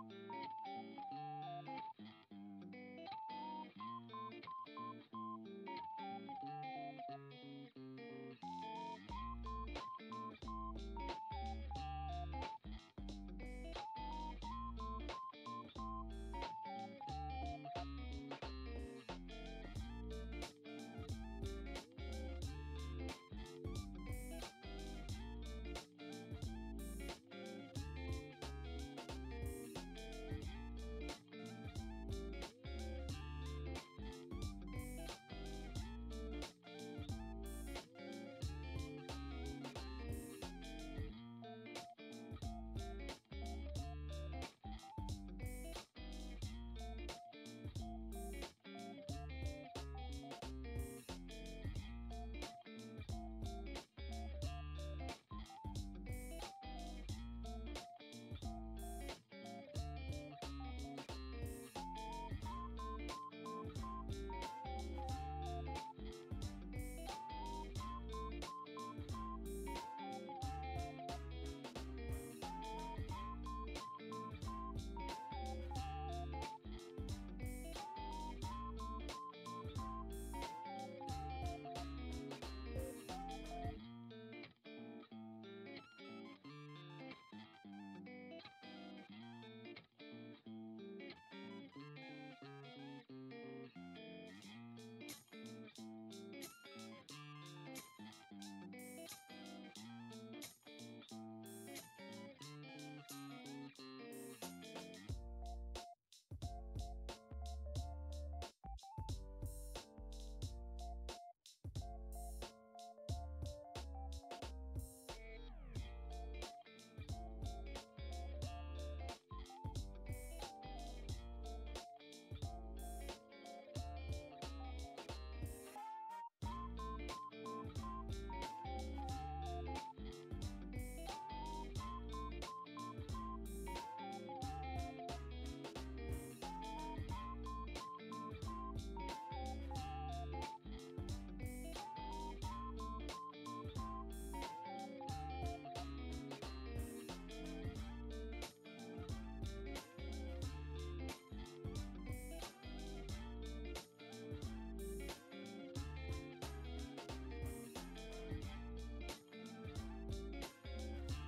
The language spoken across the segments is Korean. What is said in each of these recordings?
Thank you.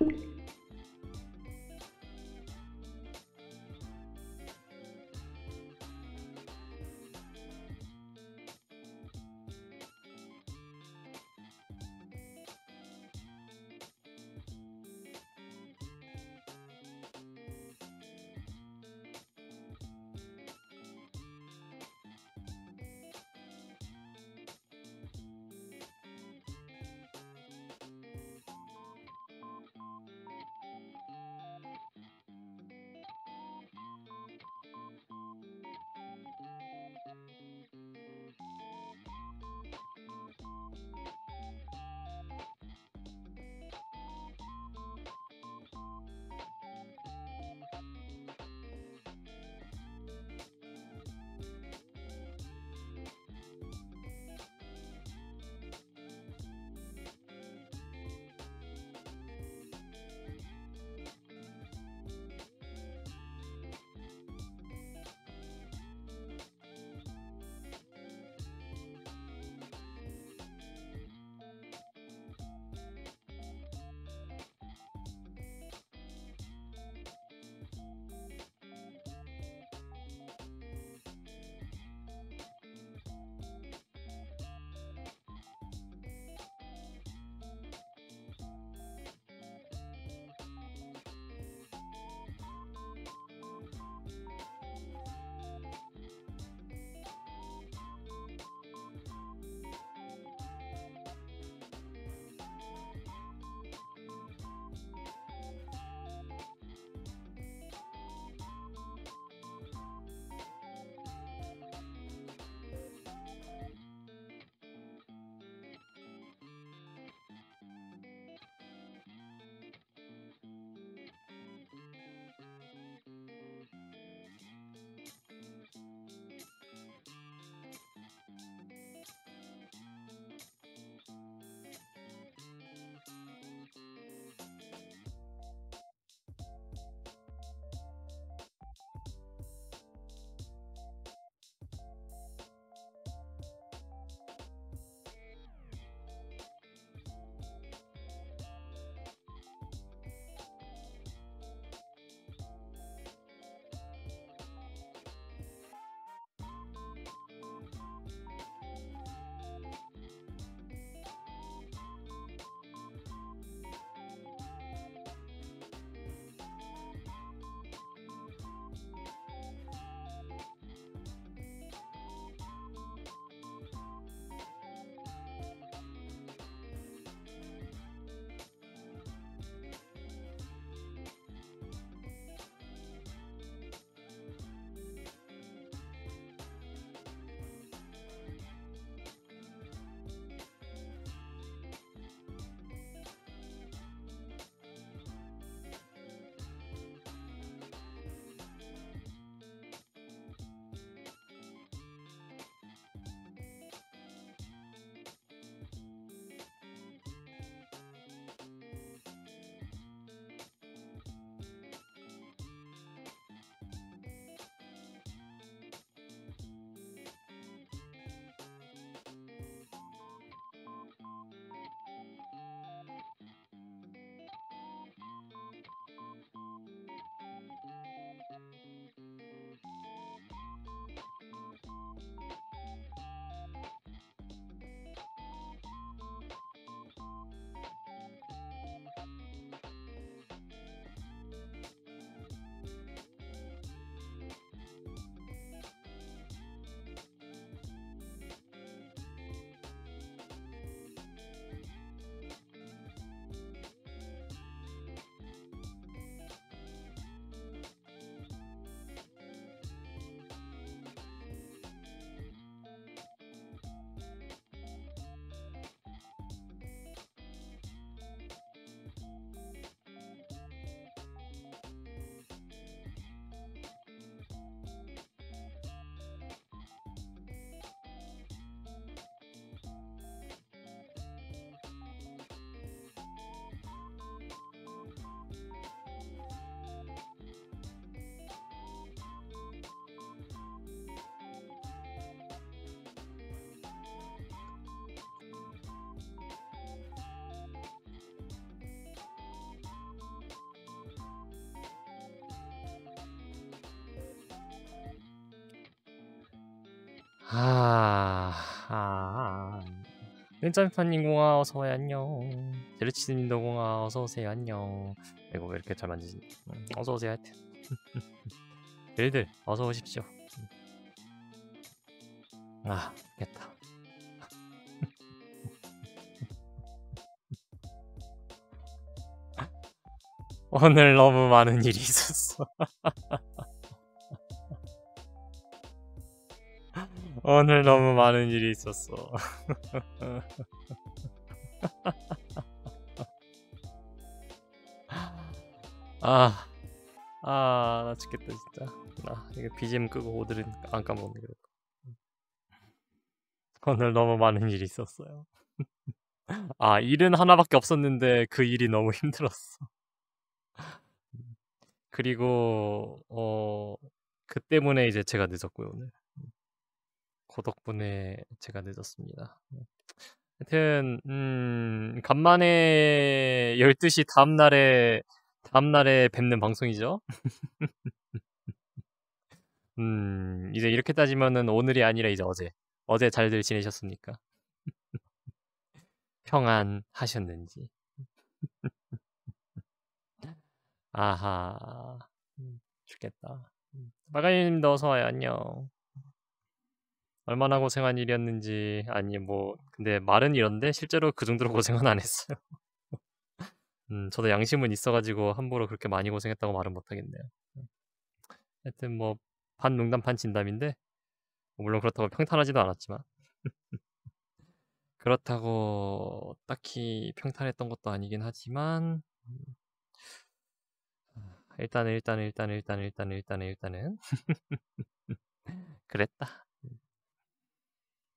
Thank you. 아, 아. 은짠타님 공아 어서와요 안녕 제르치님도 공아 어서오세요 안녕 아이고 왜 이렇게 잘 만지지 음, 어서오세요 하여튼 얘들 어서오십시오 음. 아 됐다 오늘 너무 많은 일이 있었어 오늘 너무 많은 일이 있었어. 아, 아, 나 죽겠다, 진짜. 나 이게 BGM 끄고 오드린안 까먹는 게 오늘 너무 많은 일이 있었어요. 아, 일은 하나밖에 없었는데 그 일이 너무 힘들었어. 그리고, 어, 그 때문에 이제 제가 늦었고요, 오늘. 그 덕분에 제가 늦었습니다. 하여튼 음, 간만에 12시 다음 날에 다음 날에 뵙는 방송이죠. 음, 이제 이렇게 따지면은 오늘이 아니라 이제 어제. 어제 잘들 지내셨습니까? 평안하셨는지. 아하. 죽겠다. 음, 음, 마가님 도어서 와요. 안녕. 얼마나 고생한 일이었는지 아니 뭐 근데 말은 이런데 실제로 그 정도로 고생은 안 했어요. 음, 저도 양심은 있어가지고 함부로 그렇게 많이 고생했다고 말은 못하겠네요. 음, 하여튼 뭐 반 농담 반 진담인데 물론 그렇다고 평탄하지도 않았지만 그렇다고 딱히 평탄했던 것도 아니긴 하지만 음, 아, 일단은 일단은 일단은 일단은 일단은 일단은 일단은 그랬다.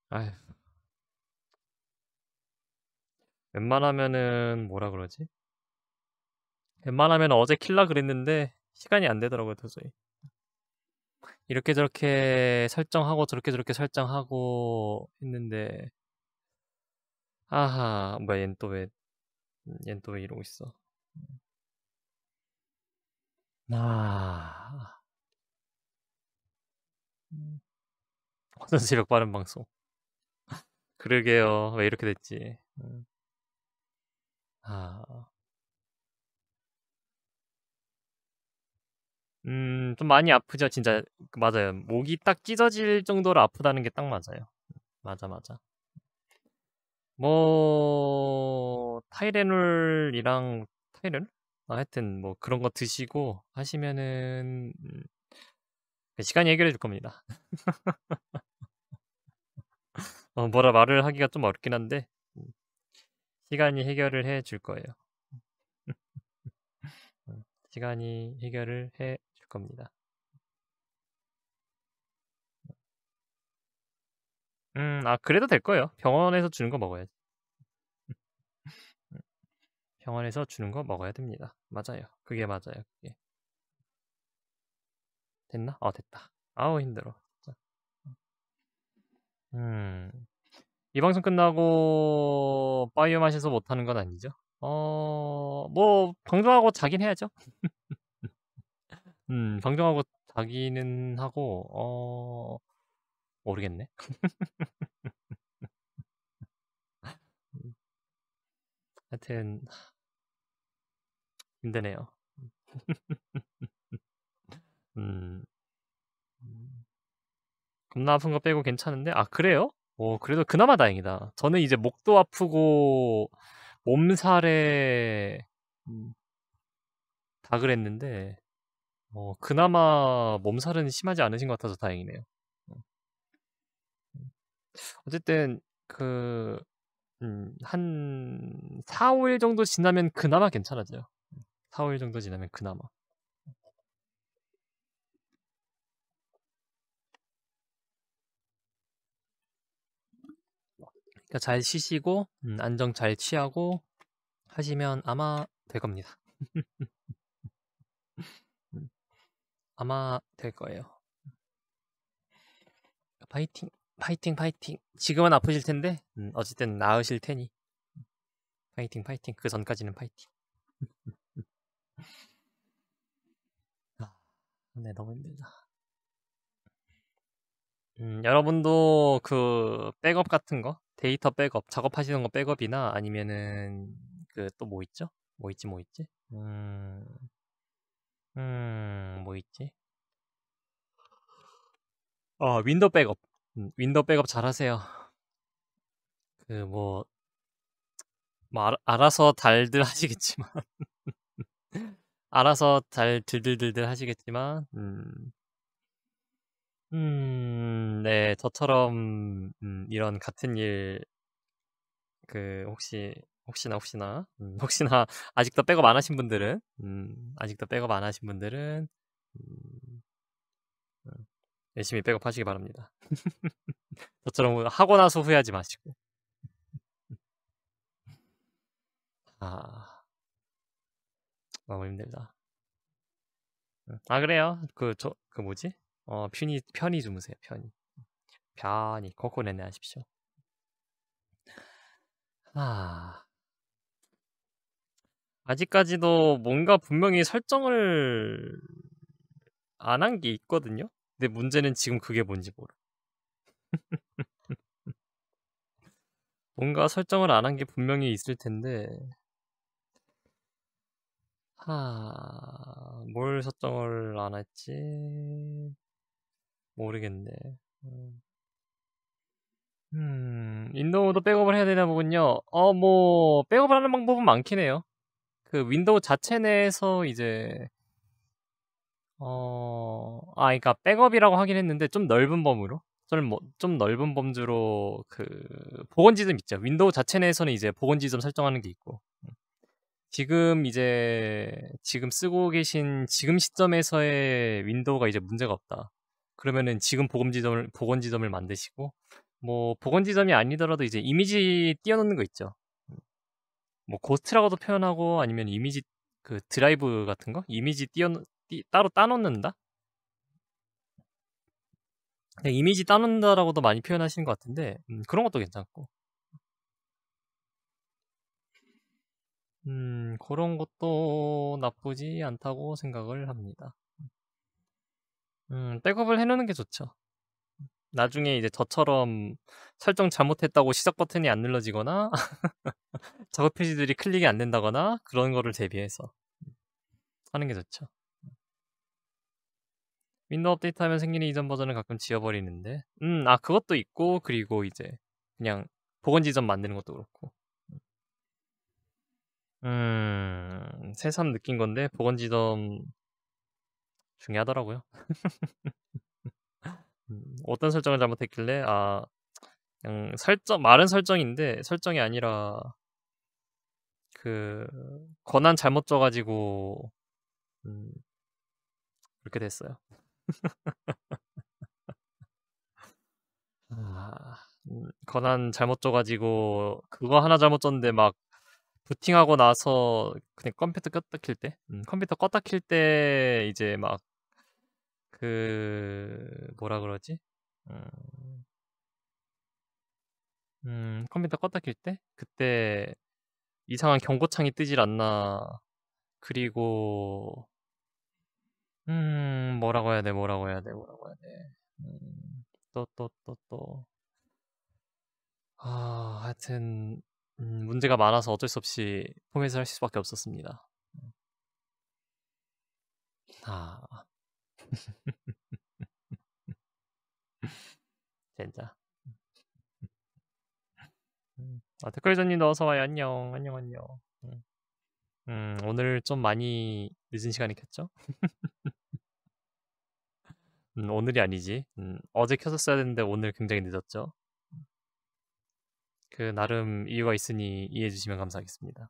아휴. 웬만하면은 뭐라 그러지? 웬만하면 어제 킬라 그랬는데 시간이 안 되더라고요, 도저히. 이렇게 저렇게 설정하고 저렇게 저렇게 설정하고 했는데 아하, 뭐야, 얜 또 왜, 얜 또 왜 이러고 있어. 아. 화장실 음. 벽 빠른 방송. 그러게요. 왜 이렇게 됐지? 음. 아. 음, 좀 많이 아프죠, 진짜. 그 맞아요. 목이 딱 찢어질 정도로 아프다는 게 딱 맞아요. 맞아, 맞아. 뭐, 타이레놀이랑, 타이레놀? 아, 하여튼, 뭐, 그런 거 드시고 하시면은, 음, 그 시간이 해결해 줄 겁니다. 어, 뭐라 말을 하기가 좀 어렵긴 한데 음, 시간이 해결을 해 줄 거예요. 음, 시간이 해결을 해 줄 겁니다. 음, 아 그래도 될 거예요. 병원에서 주는 거 먹어야지. 병원에서 주는 거 먹어야 됩니다. 맞아요. 그게 맞아요. 그게. 됐나? 어, 됐다. 아우, 힘들어. 음. 이 방송 끝나고 바이오 마셔서 못하는 건 아니죠? 어, 뭐 방송하고 자긴 해야죠. 음, 방송하고 자기는 하고 어 모르겠네. 하여튼 힘드네요. 음. 겁나 아픈 거 빼고 괜찮은데 아 그래요? 오 어, 그래도 그나마 다행이다. 저는 이제 목도 아프고 몸살에 음, 다 그랬는데 어, 그나마 몸살은 심하지 않으신 것 같아서 다행이네요. 어쨌든 그, 음, 한 4, 5일 정도 지나면 그나마 괜찮아져요. 4, 5일 정도 지나면 그나마. 그러니까 잘 쉬시고 음, 안정 잘 취하고 하시면 아마 될 겁니다. 아마 될 거예요. 파이팅, 파이팅, 파이팅. 지금은 아프실 텐데 음, 어쨌든 나으실 테니 파이팅, 파이팅. 그 전까지는 파이팅. 아, 네, 너무 힘들다. 음, 여러분도 그 백업 같은 거 데이터 백업 작업하시는 거 백업이나 아니면은 그 또 뭐 있죠? 뭐 있지 뭐 있지? 음, 음, 뭐 있지? 어, 윈도우 백업. 음, 윈도우 백업 잘하세요. 그 뭐, 뭐 알, 아서 달들 하시겠지만, 알아서 달 들들들들 하시겠지만, 음, 음 네. 저처럼 음 이런 같은 일 그 혹시 혹시나 혹시나 음 혹시나 아직도 백업 안 하신 분들은 음 아직도 백업 안 하신 분들은 음 어, 열심히 백업하시기 바랍니다. 저처럼 하고 나서 후회하지 마시고. 아 너무 힘들다. 아 그래요. 그 저그 그 뭐지? 어, 편히, 편히 주무세요, 편히. 편히, 코코넷내 하십시오. 아. 아직까지도 뭔가 분명히 설정을 안 한 게 있거든요. 근데 문제는 지금 그게 뭔지 모르. 뭔가 설정을 안 한 게 분명히 있을 텐데 하... 뭘 설정을 안 했지? 모르겠네. 음. 음, 윈도우도 백업을 해야 되나 보군요. 어, 뭐, 백업을 하는 방법은 많긴 해요. 그 윈도우 자체 내에서 이제, 어, 아, 그니까 백업이라고 하긴 했는데 좀 넓은 범위로 좀, 뭐, 좀 넓은 범주로 그, 복원 지점 있죠. 윈도우 자체 내에서는 이제 복원 지점 설정하는 게 있고. 지금 이제, 지금 쓰고 계신 지금 시점에서의 윈도우가 이제 문제가 없다. 그러면은 지금 보건지점을 보건지점을 만드시고 뭐 보건지점이 아니더라도 이제 이미지 띄워놓는 거 있죠. 뭐 고스트라고도 표현하고 아니면 이미지 그 드라이브 같은 거 이미지 띄워 띄, 따로 따놓는다. 네, 이미지 따놓는다라고도 많이 표현하시는 것 같은데 음, 그런 것도 괜찮고. 음, 그런 것도 나쁘지 않다고 생각을 합니다. 음, 백업을 해놓는 게 좋죠. 나중에 이제 저처럼 설정 잘못했다고 시작 버튼이 안 눌러지거나 작업 페이지들이 클릭이 안 된다거나 그런 거를 대비해서 하는 게 좋죠. 윈도우 업데이트하면 생기는 이전 버전을 가끔 지워버리는데, 음, 아 그것도 있고 그리고 이제 그냥 복원 지점 만드는 것도 그렇고. 음, 새삼 느낀 건데 복원 지점 중요하더라고요. 음, 어떤 설정을 잘못했길래 아 그냥 설정 말은 설정인데 설정이 아니라 그 권한 잘못 줘가지고 음, 그렇게 됐어요. 아, 음, 권한 잘못 줘가지고 그거 하나 잘못 줬는데 막 부팅하고 나서 그냥 컴퓨터 껐다 킬 때, 음, 음. 컴퓨터 껐다 킬 때 이제 막 그 뭐라 그러지? 음, 음 컴퓨터 껐다 킬 때 그때 이상한 경고창이 뜨질 않나. 그리고 음 뭐라고 해야 돼? 뭐라고 해야 돼? 뭐라고 해야 돼? 음, 또또 또 또. 아 하여튼 음, 문제가 많아서 어쩔 수 없이 포맷을 할 수밖에 없었습니다. 아. 진짜. 아, 댓글전님도 어서와요. 안녕. 안녕, 안녕. 음, 음, 오늘 좀 많이 늦은 시간이겠죠? 음, 오늘이 아니지. 음, 어제 켰었어야 했는데 오늘 굉장히 늦었죠. 그 나름 이유가 있으니 이해해 주시면 감사하겠습니다.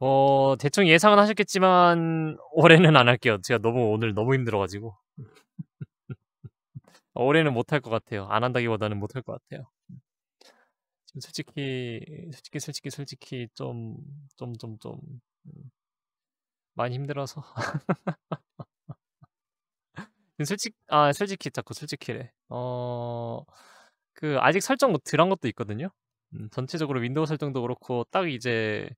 어, 대충 예상은 하셨겠지만 올해는 안 할게요. 제가 너무 오늘 너무 힘들어가지고 어, 올해는 못할 것 같아요. 안 한다기보다는 못할 것 같아요. 솔직히 솔직히 솔직히 솔직히 좀 좀 좀좀 음, 많이 힘들어서 솔직 아 솔직히 자꾸 솔직히래. 어. 그 아직 설정 들한 뭐 것도 있거든요. 음, 음, 전체적으로 윈도우 설정도 그렇고 딱 이제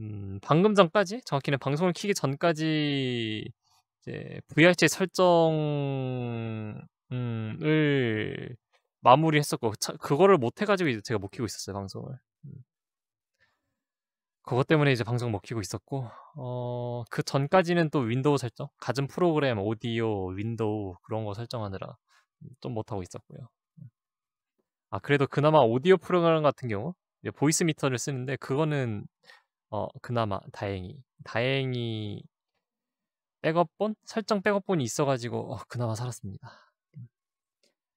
음, 방금 전까지 정확히는 방송을 키기 전까지 이제 VRC 설정을 마무리했었고 차, 그거를 못 해가지고 이제 제가 못 키고 있었어요 방송을. 음. 그것 때문에 이제 방송 못 키고 있었고 어, 그 전까지는 또 윈도우 설정, 가전 프로그램, 오디오, 윈도우 그런 거 설정하느라 좀못 하고 있었고요. 아 그래도 그나마 오디오 프로그램 같은 경우 보이스 미터를 쓰는데 그거는 어 그나마 다행히 다행히 백업본 설정 백업본이 있어가지고 어, 그나마 살았습니다.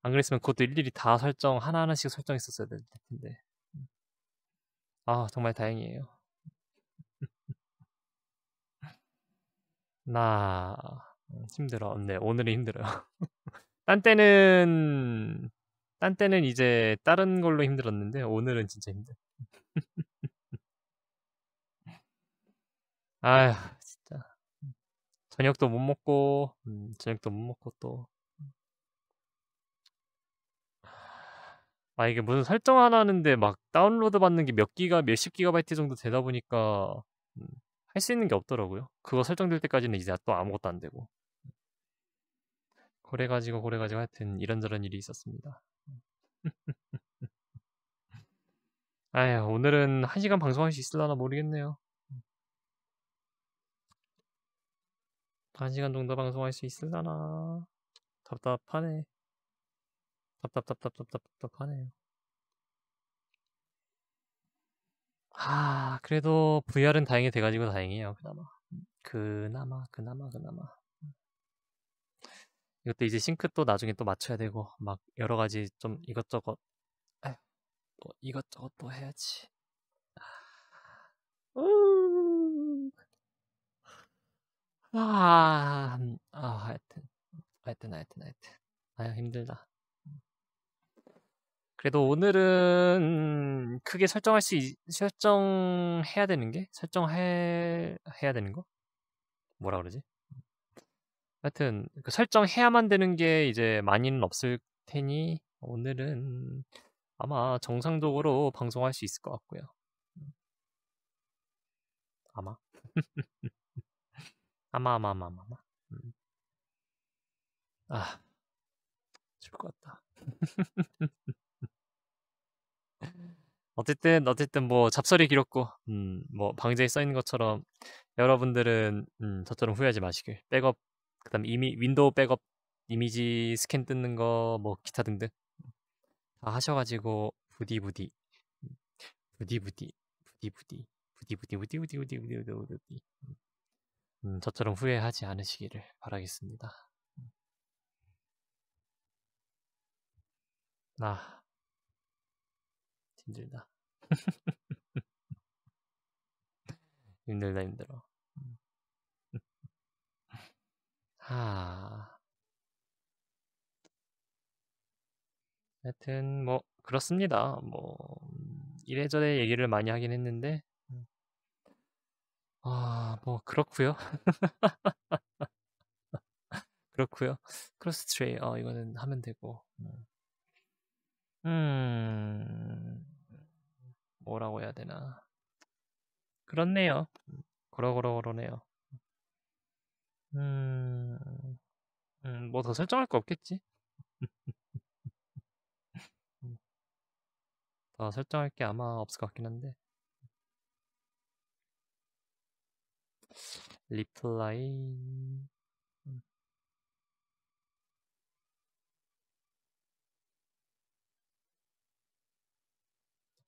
안 그랬으면 그것도 일일이 다 설정 하나하나씩 설정했었어야 될 텐데 아 정말 다행이에요. 나 어, 힘들어. 네 오늘은 힘들어요. 딴 때는 딴 때는 이제 다른 걸로 힘들었는데 오늘은 진짜 힘들. 아휴 진짜 저녁도 못 먹고 음, 저녁도 못 먹고 또. 아 이게 무슨 설정 하나 하는데 막 다운로드 받는 게 몇 기가 몇십 기가바이트 정도 되다 보니까 음, 할수 있는 게 없더라고요. 그거 설정될 때까지는 이제 또 아무것도 안 되고. 그래가지고 그래가지고 하여튼 이런저런 일이 있었습니다. 아휴, 오늘은 한시간 방송할 수 있을라나 모르겠네요. 1시간 정도 방송할 수 있을라나. 답답하네. 답답답답답답답하네요. 아, 그래도 VR은 다행히 돼가지고 다행이에요. 그나마. 음, 그나마, 그나마, 그나마. 이것도 이제 싱크 또 나중에 또 맞춰야 되고 막 여러 가지 좀 이것저것 또 뭐 이것저것 또 해야지. 아, 아, 음, 아 하여튼 하여튼 하여튼 하여튼 아유 힘들다. 그래도 오늘은 크게 설정할 수 있, 설정해야 되는 게 설정해 해야 되는 거 뭐라 그러지? 하여튼 그 설정해야만 되는 게 이제 많이는 없을 테니 오늘은 아마 정상적으로 방송할 수 있을 것 같고요. 음. 아마 아마 아마 아마 아마 음. 아 죽을 것 같다. 어쨌든 어쨌든 뭐 잡설이 길었고 음, 뭐 방제에 써 있는 것처럼 여러분들은 음, 저처럼 후회하지 마시길 백업 그다음 이미 윈도우 백업 이미지 스캔 뜯는 거 뭐 기타 등등 다 하셔가지고 부디 부디 부디 부디 부디 부디 부디 부디 부디 부디 부디 부디 부디 부디 부디 음, 저처럼 후회하지 않으시기를 바라겠습니다. 아, 힘들다. 힘들다 힘들어. 하. 아. 하여튼 뭐 그렇습니다. 뭐 음, 이래저래 얘기를 많이 하긴 했는데 음. 아, 뭐그렇구요그렇구요 크로스 트레이. 어, 이거는 하면 되고. 음. 음. 뭐라고 해야 되나. 그렇네요. 고러고러고러네요. 음, 음, 뭐 더 설정할 거 없겠지? 음, 더 설정할 게 아마 없을 것 같긴 한데. 리플라이. 음.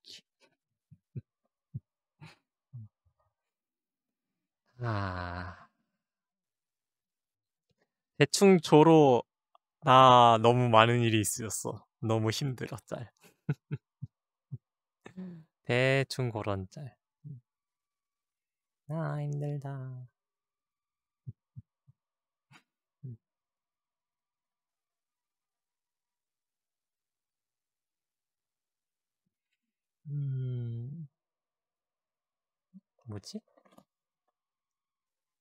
음. 아. 대충 조로 나 너무 많은 일이 있었어. 너무 힘들어 짤. 음. 대충 그런 짤. 나 음. 아, 힘들다. 음, 음. 뭐지?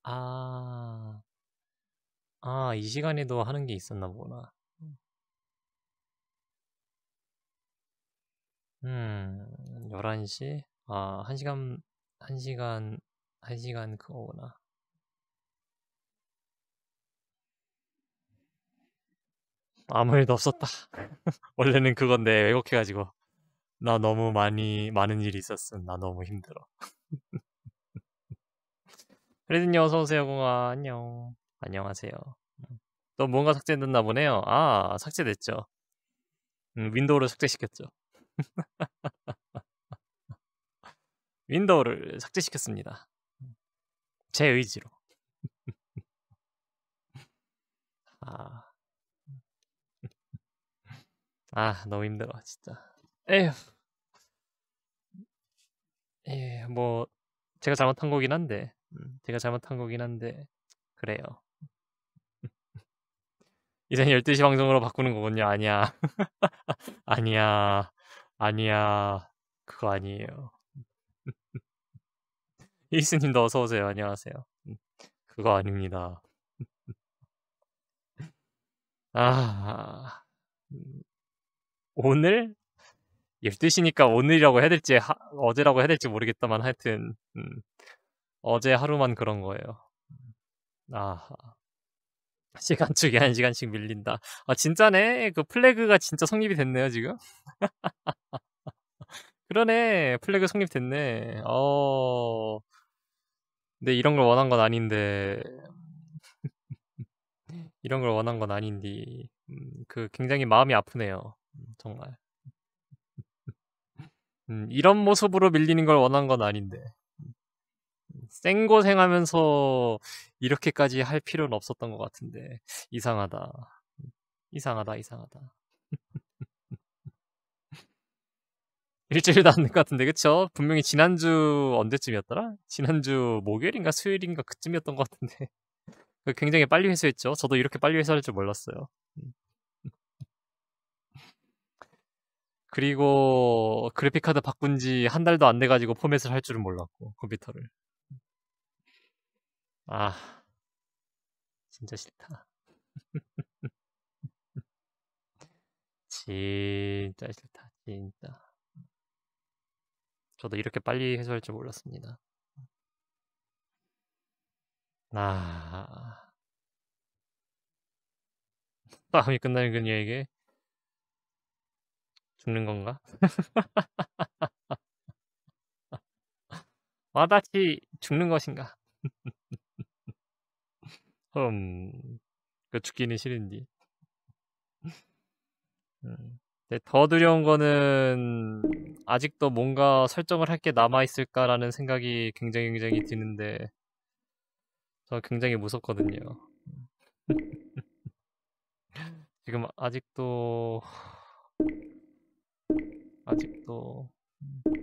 아, 아, 이 시간에도 하는 게 있었나 보구나. 음, 11시? 아, 1시간, 1시간, 1시간 그거구나. 아무 일도 없었다. 원래는 그건데 왜곡해가지고. 나 너무 많이, 많은 일이 있었음. 나 너무 힘들어. 그래도요 어서오세요, 공아. 안녕. 안녕하세요. 음. 또 뭔가 삭제됐나 보네요. 아, 삭제됐죠. 음, 윈도우를 삭제시켰죠. 윈도우를 삭제시켰습니다. 제 의지로. 아. 아, 너무 힘들어, 진짜. 에휴. 예, 뭐, 제가 잘못한 거긴 한데, 음, 제가 잘못한 거긴 한데, 그래요. 이젠 12시 방송으로 바꾸는 거군요. 아니야. 아니야. 아니야. 그거 아니에요. 이스님도 어서 오세요. 안녕하세요. 그거 아닙니다. 아. 오늘 12시니까 오늘이라고 해야 될지 하, 어제라고 해야 될지 모르겠다만 하여튼 음, 어제 하루만 그런 거예요. 아. 시간축에한 시간씩 밀린다. 아, 진짜네. 그 플래그가 진짜 성립이 됐네요, 지금. 그러네. 플래그 성립됐네. 어. 근데 이런 걸 원한 건 아닌데. 이런 걸 원한 건아닌디 음, 그 굉장히 마음이 아프네요. 정말. 음, 이런 모습으로 밀리는 걸 원한 건 아닌데. 생고생하면서 이렇게까지 할 필요는 없었던 것 같은데 이상하다. 이상하다, 이상하다. 일주일도 안 된 것 같은데 그쵸? 분명히 지난주 언제쯤이었더라? 지난주 목요일인가 수요일인가 그쯤이었던 것 같은데 그 굉장히 빨리 회수했죠. 저도 이렇게 빨리 회수할 줄 몰랐어요. 음. 그리고 그래픽카드 바꾼 지 한 달도 안 돼가지고 포맷을 할 줄은 몰랐고 컴퓨터를 아, 진짜 싫다. 진짜 싫다, 진짜. 저도 이렇게 빨리 해소할 줄 몰랐습니다. 아, 싸움이 끝나는 그녀에게 죽는 건가? 와다치 죽는 것인가? 흠, 그 죽기는 싫은디. 음. 근데 더 두려운 거는 아직도 뭔가 설정을 할 게 남아 있을까라는 생각이 굉장히 굉장히 드는데 저 굉장히 무섭거든요. 지금 아직도 아직도 음.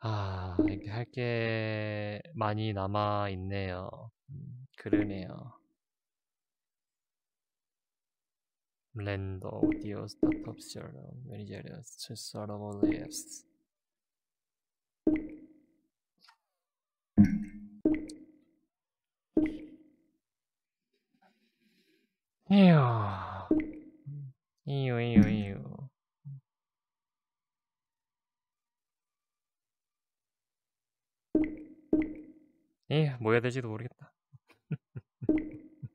아, 이렇게 할 게 많이 남아 있네요. 음, 그러네요. 랜더, 오디오, 스타트업 시절, 매니저리아, 스수하라고 레이스. 이요. 이요, 이요, 이요. 예, 뭐 해야 될지도 모르겠다.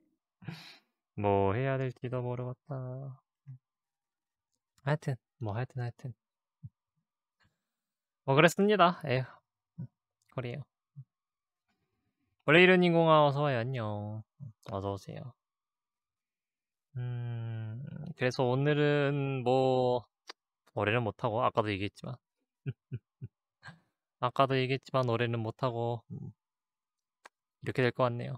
뭐 해야 될지도 모르겠다. 하여튼, 뭐 하여튼 하여튼. 뭐 그랬습니다. 에휴. 예, 그래요. 원래 이런 인공아 워서와요 안녕. 어서오세요. 음, 그래서 오늘은 뭐, 올해는 못하고, 아까도 얘기했지만. 아까도 얘기했지만 올해는 못하고, 음, 이렇게 될 것 같네요.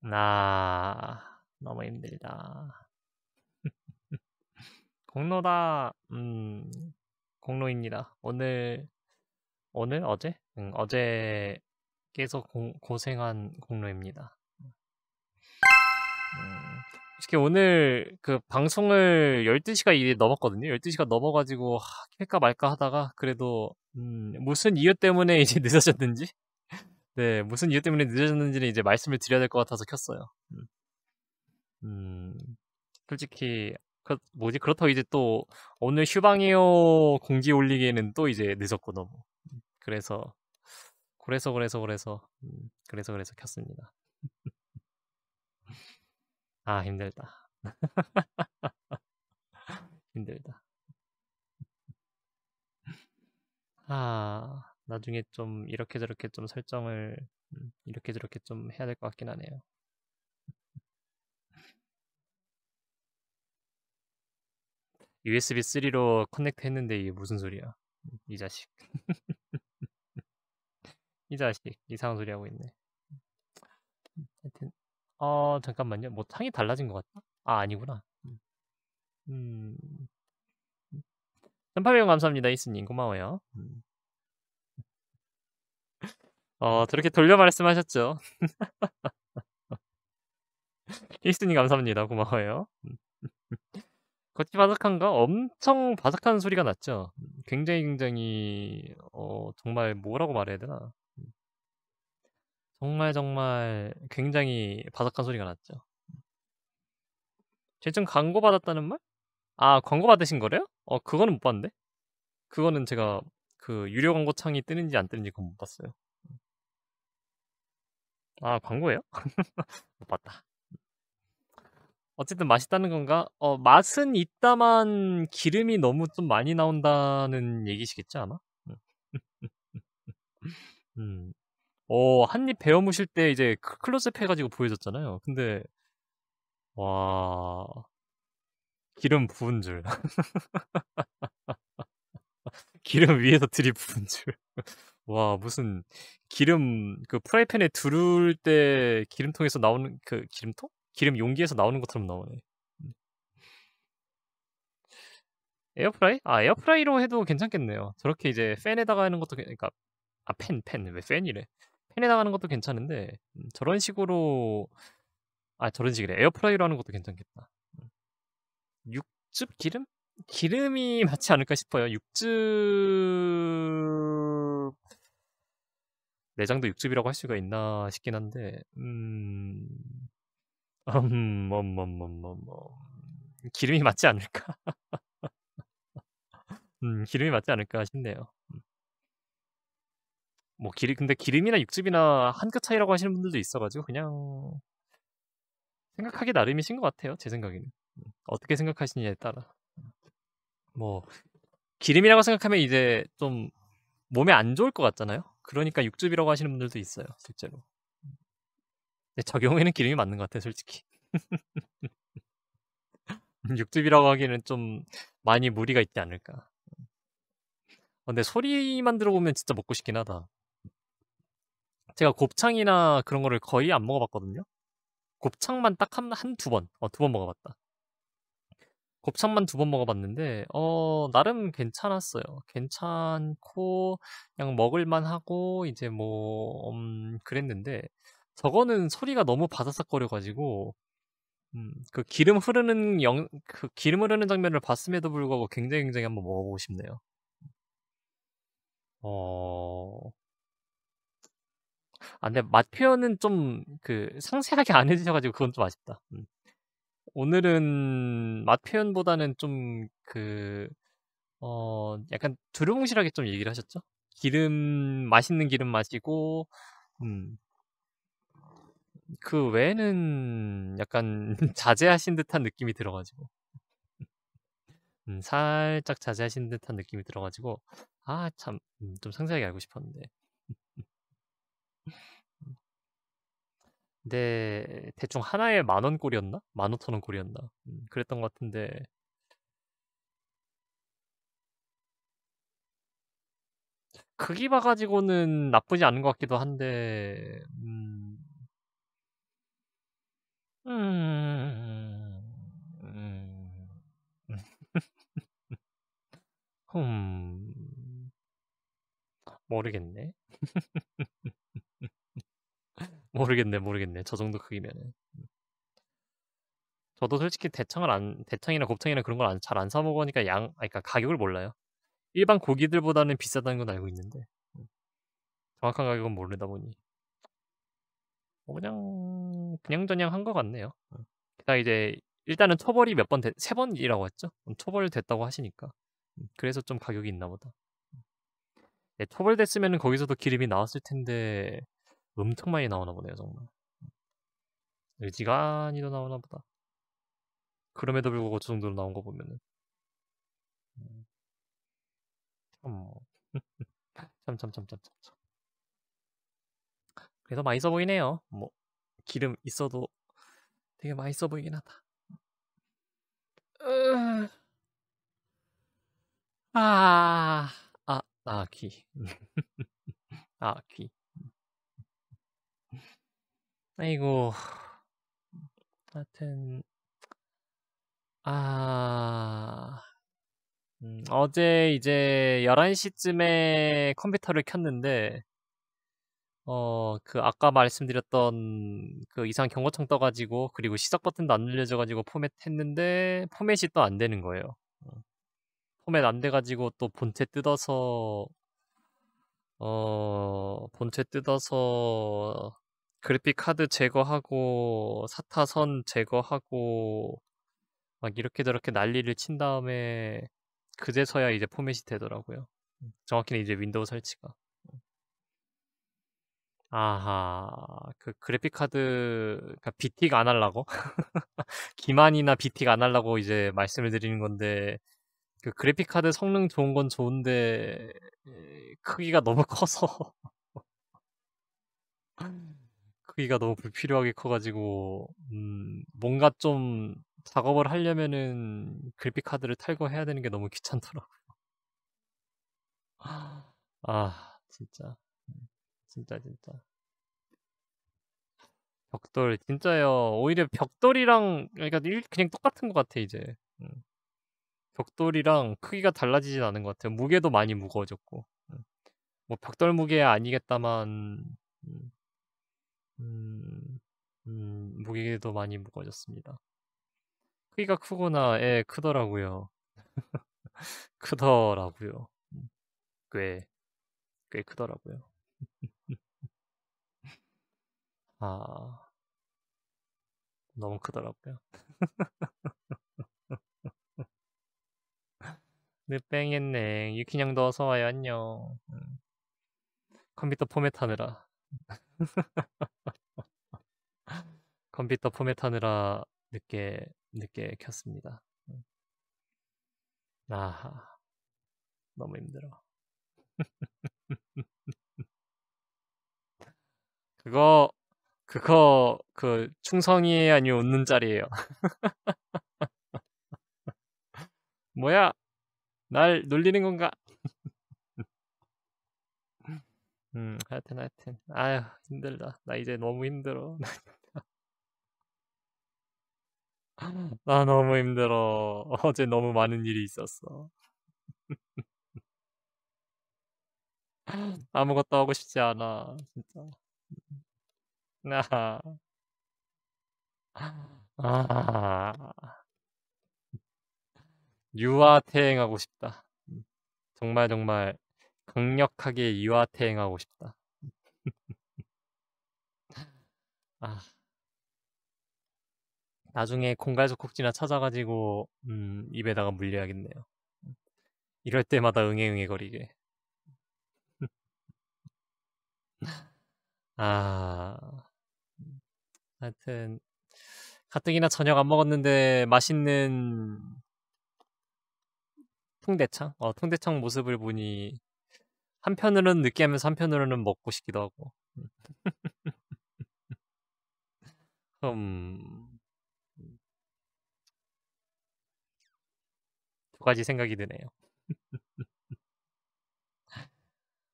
나 아, 너무 힘들다. 공로다. 음, 공로입니다. 오늘 오늘 어제 응, 어제 계속 고, 생한 공로입니다. 음. 솔직히 오늘 그 방송을 12시가 이 넘었거든요. 12시가 넘어가지고 할까 말까 하다가 그래도 음, 무슨 이유 때문에 이제 늦어졌는지 네 무슨 이유 때문에 늦어졌는지는 이제 말씀을 드려야 될 것 같아서 켰어요. 음. 음, 솔직히 그, 뭐지 그렇다고 이제 또 오늘 휴방이요 공지 올리기에는 또 이제 늦었고 너무 그래서 그래서 그래서 그래서 그래서 음, 그래서, 그래서 켰습니다. 아, 힘들다. 힘들다. 아, 나중에 좀 이렇게 저렇게 좀 설정을 음, 이렇게 저렇게 좀 해야 될 것 같긴 하네요. USB 3로 커넥트 했는데 이게 무슨 소리야? 이 자식. 이 자식 이상한 소리 하고 있네. 하여튼 어, 잠깐만요. 뭐 창이 달라진 것 같다. 아, 아니구나. 음. 3800 음. 감사합니다. 이스님 고마워요. 음. 어, 저렇게 돌려 말씀하셨죠. 이스님 감사합니다. 고마워요. 음. 겉이 바삭한가? 엄청 바삭한 소리가 났죠. 굉장히 굉장히 어, 정말 뭐라고 말해야 되나? 정말 정말 굉장히 바삭한 소리가 났죠. 제쯤 광고 받았다는 말? 아 광고 받으신 거래요? 어 그거는 못 봤는데. 그거는 제가 그 유료 광고 창이 뜨는지 안 뜨는지 그건 못 봤어요. 아 광고예요? 못 봤다. 어쨌든 맛있다는 건가? 어, 맛은 있다만 기름이 너무 좀 많이 나온다는 얘기시겠지 아마? 음, 음. 어, 한입 베어 무실 때 이제 클로즈업 해가지고 보여줬잖아요. 근데, 와, 기름 부은 줄. 기름 위에서 들이 부은 줄. 와, 무슨 기름, 그 프라이팬에 두를 때 기름통에서 나오는, 그 기름통? 기름 용기에서 나오는 것처럼 나오네. 에어프라이? 아, 에어프라이로 해도 괜찮겠네요. 저렇게 이제 팬에다가 하는 것도, 그러니까, 아, 팬, 팬, 왜 팬이래? 해내나가는 것도 괜찮은데 음, 저런 식으로 아 저런 식이래 에어프라이로 하는 것도 괜찮겠다 음. 육즙 기름? 기름이 맞지 않을까 싶어요 육즙 내장도 육즙이라고 할 수가 있나 싶긴 한데 음... 음, 음, 음, 음, 음, 음. 음. 기름이 맞지 않을까 음, 기름이 맞지 않을까 싶네요 뭐 기름 근데 기름이나 육즙이나 한 끗 차이라고 하시는 분들도 있어가지고 그냥 생각하기 나름이신 것 같아요 제 생각에는 음, 어떻게 생각하시느냐에 따라 음, 뭐 기름이라고 생각하면 이제 좀 몸에 안 좋을 것 같잖아요 그러니까 육즙이라고 하시는 분들도 있어요 실제로 근데 저 경우에는 기름이 맞는 것 같아요 솔직히 육즙이라고 하기에는 좀 많이 무리가 있지 않을까 음, 어, 근데 소리만 들어보면 진짜 먹고 싶긴 하다. 제가 곱창이나 그런 거를 거의 안 먹어봤거든요. 곱창만 딱 한 두 번, 어, 두 번 먹어봤다. 곱창만 두 번 먹어봤는데 어 나름 괜찮았어요. 괜찮고 그냥 먹을만 하고 이제 뭐 음, 그랬는데 저거는 소리가 너무 바삭삭거려 가지고 음, 그 기름 흐르는 영, 그 기름 흐르는 장면을 봤음에도 불구하고 굉장히 굉장히 한번 먹어보고 싶네요. 어 아, 근데 맛 표현은 좀 그 상세하게 안 해주셔가지고 그건 좀 아쉽다. 음. 오늘은 맛 표현보다는 좀 그 어 약간 두루뭉실하게 좀 얘기를 하셨죠. 기름 맛있는 기름 마시고 음. 그 외에는 약간 자제하신 듯한 느낌이 들어가지고 음, 살짝 자제하신 듯한 느낌이 들어가지고 아 참좀 음, 상세하게 알고 싶었는데 근데 대충 하나에 만 원꼴이었나? 만 오천 원꼴이었나? 음, 그랬던 것 같은데 크기 봐가지고는 나쁘지 않은 것 같기도 한데 음... 음... 음... 모르겠네. 모르겠네, 모르겠네. 저 정도 크기면은. 저도 솔직히 대창을 안 대창이나 곱창이나 그런 걸 잘 안 사 먹으니까 양, 아, 그러니까 가격을 몰라요. 일반 고기들보다는 비싸다는 건 알고 있는데 정확한 가격은 모르다 보니 뭐 그냥 그냥저냥 한 것 같네요. 게다 이제 일단은 초벌이몇 번, 세 번이라고 했죠? 초벌됐다고 하시니까 그래서 좀 가격이 있나 보다. 네, 처벌됐으면 거기서도 기름이 나왔을 텐데 엄청 많이 나오나 보네요, 정말. 일지간이도 네, 나오나 보다. 그럼에도 불구하고 저 그 정도로 나온 거 보면은. 음. 참, 뭐. 참, 참, 참, 참, 참, 참. 그래서 맛있어 보이네요. 뭐, 기름 있어도 되게 맛있어 보이긴 하다. 아, 아, 아, 귀. 아, 귀. 아이고 하여튼 아 음, 어제 이제 11시쯤에 컴퓨터를 켰는데 어그 아까 말씀드렸던 그 이상 경고창 떠가지고 그리고 시작 버튼도 안 눌려져가지고 포맷 했는데 포맷이 또 안 되는 거예요 어. 포맷 안 돼가지고 또 본체 뜯어서 어 본체 뜯어서 그래픽 카드 제거하고 사타선 제거하고 막 이렇게 저렇게 난리를 친 다음에 그제서야 이제 포맷이 되더라고요. 음, 정확히는 이제 윈도우 설치가. 아하, 그 그래픽 카드, 그러니까 b t i 안 하려고? 기만이나 b t i 안 하려고 이제 말씀을 드리는 건데, 그 그래픽 카드 성능 좋은 건 좋은데, 크기가 너무 커서. 음. 크기가 너무 불필요하게 커가지고 음, 뭔가 좀 작업을 하려면은 그래픽 카드를 탈거해야 되는 게 너무 귀찮더라고요. 아 진짜 진짜 진짜 벽돌 진짜요. 오히려 벽돌이랑 그러니까 그냥 똑같은 것 같아 이제. 음. 벽돌이랑 크기가 달라지진 않은 것 같아요. 무게도 많이 무거워졌고. 음. 뭐 벽돌 무게 아니겠다만 음. 음, 음, 무게도 많이 무거워졌습니다. 크기가 크구나, 예, 크더라고요. 크더라고요. 음, 꽤, 꽤 크더라고요. 아, 너무 크더라고요. 늦뱅했네 네, 유키냥도 어서와요. 안녕. 음. 컴퓨터 포맷하느라. 컴퓨터 포맷하느라 늦게 늦게 켰습니다. 아 너무 힘들어. 그거 그거 그충성이 아니면 웃는 자리예요. 뭐야? 날 놀리는 건가? 음, 하여튼, 하여튼. 아휴, 힘들다. 나 이제 너무 힘들어. 나 너무 힘들어. 어제 너무 많은 일이 있었어. 아무것도 하고 싶지 않아. 진짜. 나. 음. 아. 아. 유아태행하고 싶다. 음. 정말 정말 강력하게 이와태행하고 싶다. 아. 나중에 공갈소콕지나 찾아가지고 음, 입에다가 물려야겠네요. 이럴 때마다 응애응애거리게. 아, 하여튼 가뜩이나 저녁 안 먹었는데 맛있는 통대창, 어 통대창 모습을 보니 한편으로는 느끼하면서 한편으로는 먹고 싶기도 하고. 음. 두 가지 생각이 드네요.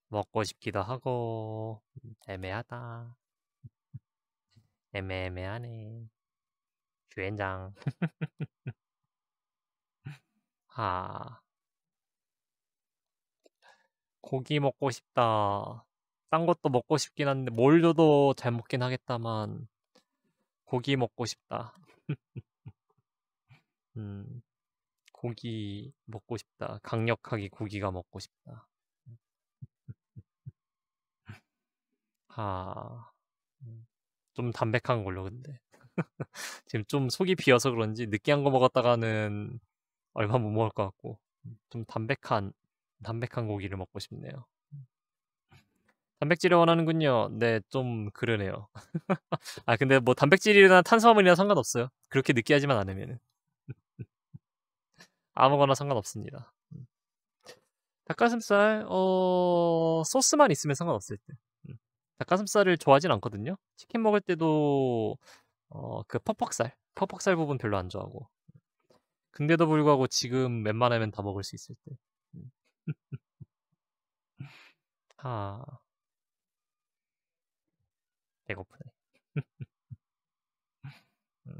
먹고 싶기도 하고 애매하다. 애매애매하네. 주행장. 아. 고기 먹고 싶다. 딴 것도 먹고 싶긴 한데 뭘 줘도 잘 먹긴 하겠다만 고기 먹고 싶다. 음, 고기 먹고 싶다. 강력하게 고기가 먹고 싶다. 아, 좀 담백한 걸로 근데 지금 좀 속이 비어서 그런지 느끼한 거 먹었다가는 얼마 못 먹을 것 같고 좀 담백한 담백한 고기를 먹고 싶네요. 단백질을 원하는군요. 네, 좀 그러네요. 아, 근데 뭐 단백질이나 탄수화물이나 상관없어요. 그렇게 느끼하지만 않으면 아무거나 상관없습니다. 닭가슴살 어 소스만 있으면 상관없을 때. 음. 닭가슴살을 좋아하진 않거든요. 치킨 먹을 때도 어그 퍽퍽살, 퍽퍽살 부분 별로 안 좋아하고. 근데도 불구하고 지금 웬만하면 다 먹을 수 있을 때. 아. 배고프네. 음.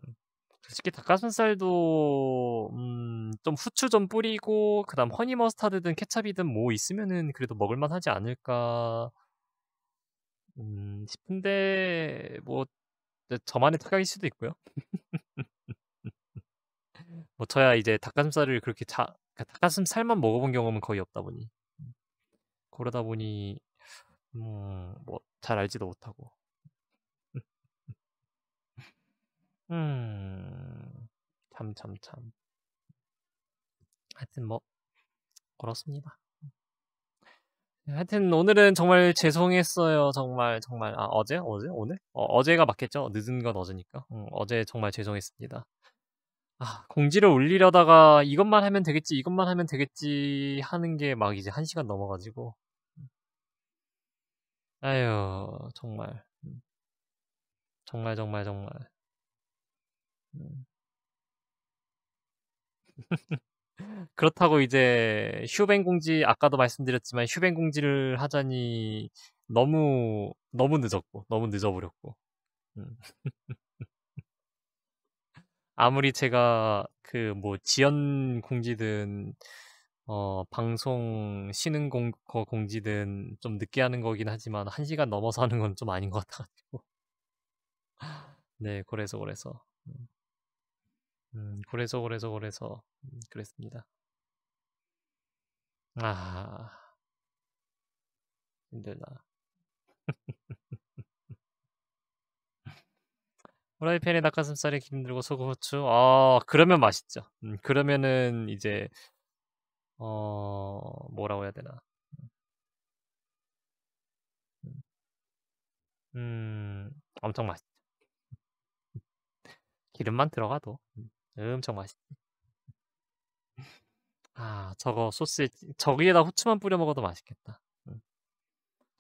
솔직히 닭가슴살도 음, 좀 후추 좀 뿌리고 그다음 허니 머스타드든 케찹이든 뭐 있으면은 그래도 먹을만 하지 않을까 음, 싶은데 뭐 저만의 특각일 수도 있고요. 뭐 저야 이제 닭가슴살을 그렇게 자, 그러니까 닭가슴살만 먹어본 경험은 거의 없다 보니 음. 그러다 보니 음, 뭐잘 알지도 못하고 음, 참, 참, 참. 하여튼 뭐, 그렇습니다. 하여튼 오늘은 정말 죄송했어요. 정말, 정말. 아, 어제? 어제? 오늘? 어, 제가 맞겠죠? 늦은 건 어제니까. 음, 어제 정말 죄송했습니다. 아, 공지를 올리려다가 이것만 하면 되겠지, 이것만 하면 되겠지 하는 게 막 이제 한 시간 넘어가지고. 아유, 정말. 음. 정말, 정말, 정말. 음. 그렇다고 이제 휴뱅 공지, 아까도 말씀드렸지만 휴뱅 공지를 하자니 너무, 너무 늦었고, 너무 늦어버렸고. 음. 아무리 제가 그 뭐 지연 공지든 어 방송 쉬는 공, 공지든 좀 늦게 하는 거긴 하지만 1시간 넘어서 하는 건 좀 아닌 것 같아 가지고. 네, 그래서 그래서. 음. 음, 그래서 그래서 그래서 음, 그랬습니다. 아. 힘들다. 프라이팬에 닭가슴살에 기름 들고 소금 후추. 아 그러면 맛있죠. 음, 그러면은 이제 어 뭐라고 해야 되나. 음, 음 엄청 맛있죠. 기름만 들어가도 엄청 맛있. 아 저거 소스에 저기에다 후추만 뿌려 먹어도 맛있겠다. 음.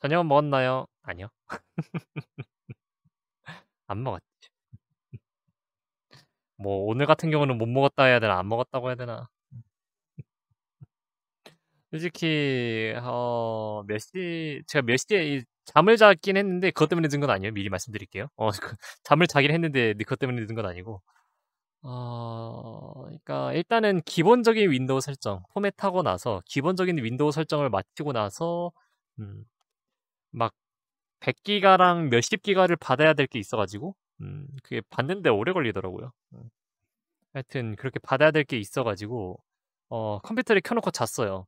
저녁은 먹었나요? 아니요. 안 먹었죠. 뭐 오늘 같은 경우는 못 먹었다 해야 되나 안 먹었다고 해야 되나 솔직히 어, 몇 시, 제가 몇 시에 잠을 자긴 했는데 그것 때문에 늦은 건 아니에요. 미리 말씀드릴게요. 어, 그 잠을 자긴 했는데 그것 때문에 늦은 건 아니고. 어, 그러니까 일단은 기본적인 윈도우 설정 포맷하고 나서 기본적인 윈도우 설정을 마치고 나서 음, 막 100기가랑 몇십 기가를 받아야 될 게 있어가지고 음, 그게 받는데 오래 걸리더라고요. 음. 하여튼 그렇게 받아야 될 게 있어가지고 어, 컴퓨터를 켜놓고 잤어요.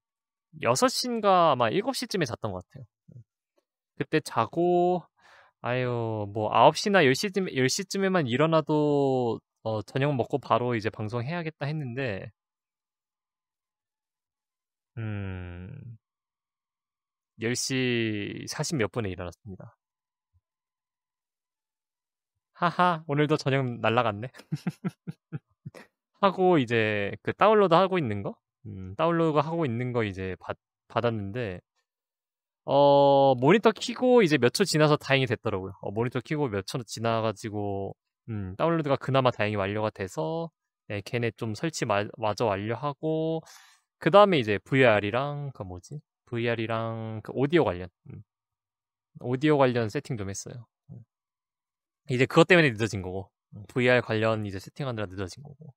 6시인가 아마 7시쯤에 잤던 것 같아요. 음. 그때 자고 아유 뭐 9시나 10시쯤 10시쯤에만 일어나도 어, 저녁 먹고 바로 이제 방송 해야겠다 했는데 음 10시 40몇 분에 일어났습니다. 하하 오늘도 저녁 날라갔네 하고 이제 그 다운로드 하고 있는 거 음, 다운로드 하고 있는 거 이제 받, 받았는데 어 모니터 키고 이제 몇 초 지나서 다행히 됐더라고요 어, 모니터 키고 몇 초 지나가지고 음, 다운로드가 그나마 다행히 완료가 돼서 네, 걔네 좀 설치 마, 마저 완료하고 그 다음에 이제 VR이랑 그 뭐지 VR이랑 그 오디오 관련 음, 오디오 관련 세팅 좀 했어요 이제 그것 때문에 늦어진 거고 VR 관련 이제 세팅하느라 늦어진 거고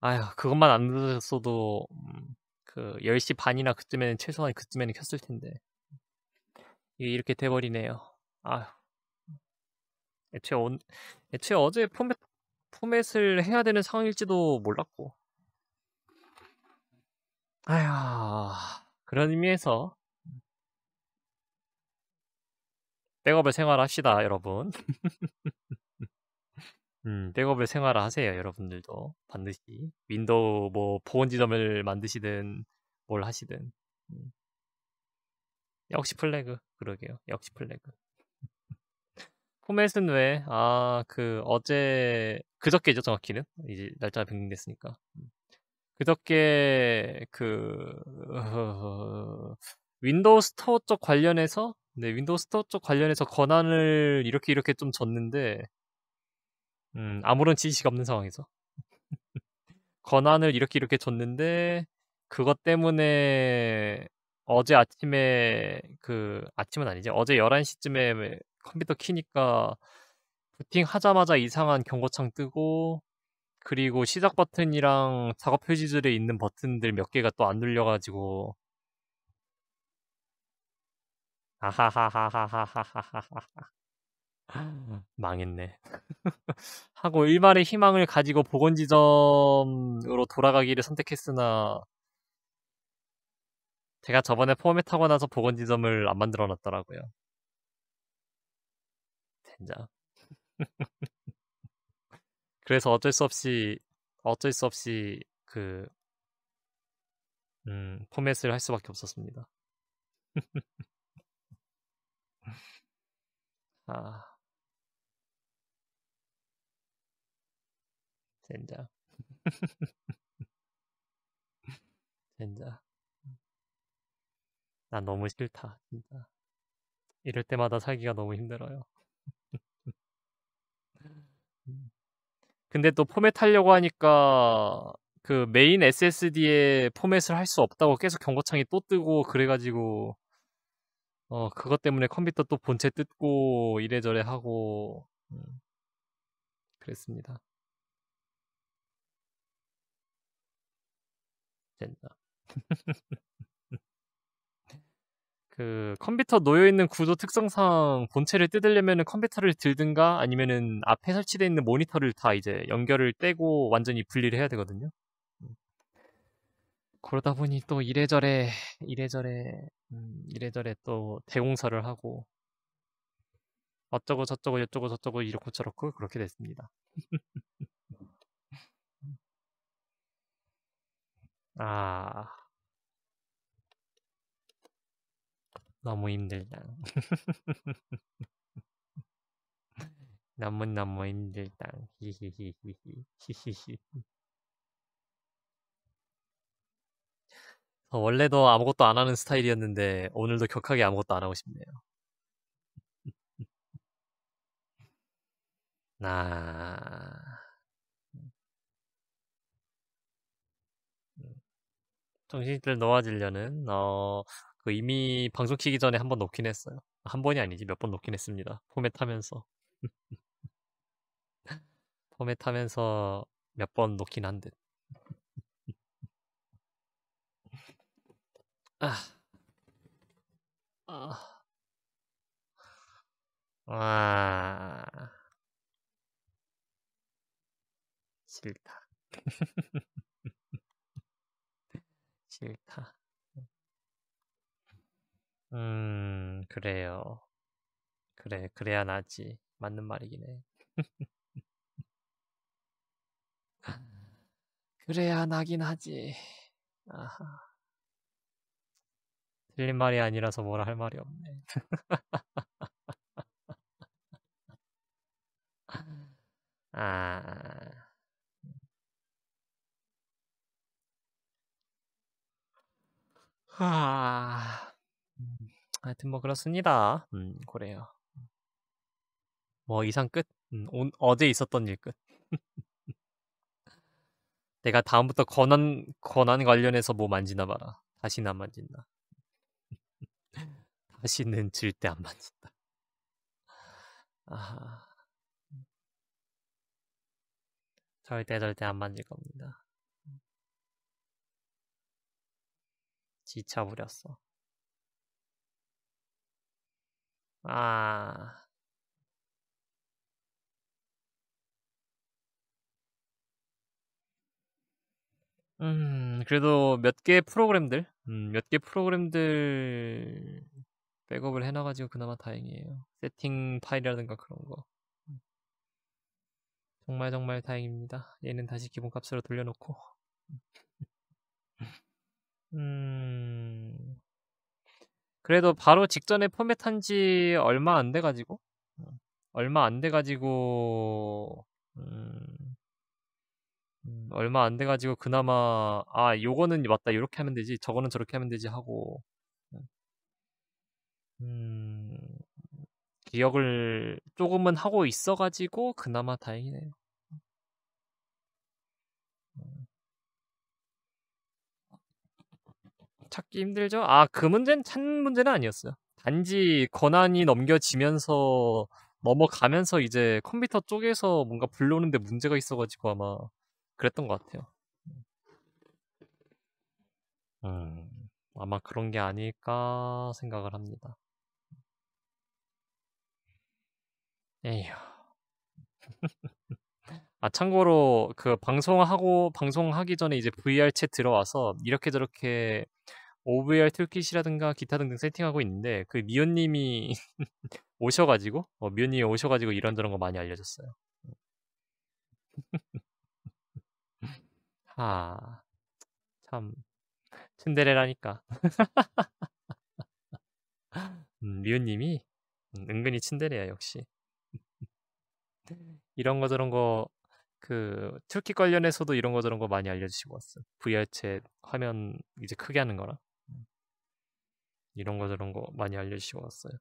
아휴 그것만 안 늦어졌어도 음, 그 10시 반이나 그쯤에는 최소한 그쯤에는 켰을 텐데 이렇게 돼버리네요 아휴 애초에, 온, 애초에 어제 포맷, 포맷을 해야 되는 상황일지도 몰랐고 아휴 그런 의미에서 백업을 생활합시다, 여러분. 음, 백업을 생활하세요 여러분들도 반드시 윈도우 뭐 보온 지점을 만드시든 뭘 하시든 음. 역시 플래그 그러게요, 역시 플래그. 포맷은 왜? 아, 그 어제 그저께죠, 정확히는 이제 날짜가 변경됐으니까. 음. 그저께 그 어, 윈도우 스토어 쪽 관련해서 네, 윈도우 스토어 쪽 관련해서 권한을 이렇게 이렇게 좀 줬는데, 음, 아무런 지식 없는 상황에서. 권한을 이렇게 이렇게 줬는데, 그것 때문에 어제 아침에, 그, 아침은 아니지. 어제 11시쯤에 컴퓨터 키니까 부팅 하자마자 이상한 경고창 뜨고, 그리고 시작 버튼이랑 작업 표지들에 있는 버튼들 몇 개가 또 안 눌려가지고, 아하하하하하하하하. 망했네. 하고 일말의 희망을 가지고 보건지점으로 돌아가기를 선택했으나 제가 저번에 포맷하고 나서 보건지점을 안 만들어 놨더라고요. 된장. 그래서 어쩔 수 없이 어쩔 수 없이 그 음, 포맷을 할 수밖에 없었습니다. 아. 젠장. 젠장. 나 너무 싫다, 진짜. 이럴 때마다 살기가 너무 힘들어요. 음. 근데 또 포맷하려고 하니까 그 메인 SSD에 포맷을 할 수 없다고 계속 경고창이 또 뜨고 그래가지고 어 그것 때문에 컴퓨터 또 본체 뜯고 이래저래 하고 음, 그랬습니다. 됐나? 그 컴퓨터 놓여 있는 구조 특성상 본체를 뜯으려면 컴퓨터를 들든가 아니면은 앞에 설치되어 있는 모니터를 다 이제 연결을 떼고 완전히 분리를 해야 되거든요. 그러다 보니 또 이래저래 이래저래 음, 이래저래 또 대공사를 하고 어쩌고 저쩌고 여쩌고 저쩌고 이렇고 저렇고 그렇게 됐습니다. 아 너무 힘들다. 너무너무 힘들다. 히히히히히 히히히 어, 원래도 아무것도 안 하는 스타일이었는데 오늘도 격하게 아무것도 안 하고 싶네요. 나 아... 정신들 놓아지려는 어, 그 이미 방송 키기 전에 한 번 놓긴 했어요. 한 번이 아니지 몇 번 놓긴 했습니다. 포맷하면서 포맷하면서 몇 번 놓긴 한 듯. 아. 아. 와. 싫다. 싫다. 음, 그래요. 그래, 그래야 나지. 맞는 말이긴 해. 그래야 나긴 하지. 아하. 틀린 말이 아니라서 뭐라 할 말이 없네. 아. 하. 음, 하여튼 뭐 그렇습니다. 음, 그래요. 뭐 이상 끝. 음, 온, 어제 있었던 일 끝. 내가 다음부터 권한 권한 관련해서 뭐 만지나 봐라. 다시는 안 만진다. 맛있는질때안 만진다. 아, 절대 절대 안 만질 겁니다. 지쳐 버렸어 아. 음, 그래도 몇 개 프로그램들, 음, 몇 개 프로그램들 백업을 해놔가지고 그나마 다행이에요. 세팅 파일이라든가 그런 거. 음. 정말 정말 다행입니다. 얘는 다시 기본값으로 돌려놓고. 음. 음... 그래도 바로 직전에 포맷한 지 얼마 안 돼가지고, 음, 얼마 안 돼가지고, 음... 얼마 안 돼가지고 그나마 아 요거는 맞다 이렇게 하면 되지 저거는 저렇게 하면 되지 하고 음, 기억을 조금은 하고 있어가지고 그나마 다행이네요. 음. 찾기 힘들죠? 아, 그 문제는 찾는 문제는 아니었어요. 단지 권한이 넘겨지면서 넘어가면서 이제 컴퓨터 쪽에서 뭔가 불러오는데 문제가 있어가지고 아마 그랬던 것 같아요. 음, 아마 그런 게 아닐까 생각을 합니다. 에휴. 아 참고로 그 방송하고 방송하기 전에 이제 VR 챗 들어와서 이렇게 저렇게 OVR 툴킷이라든가 기타 등등 세팅하고 있는데 그 미연님이 오셔가지고 어, 미연님이 오셔가지고 이런저런 거 많이 알려줬어요. 아, 참 츤데레라니까. 음, 미연님이 음, 은근히 츤데레야 역시. 네. 이런 거 저런 거그 툴킷 관련해서도 이런 거 저런 거 많이 알려주시고 왔어. 요 VR 챗 화면 이제 크게 하는 거라 음. 이런 거 저런 거 많이 알려주시고 왔어요.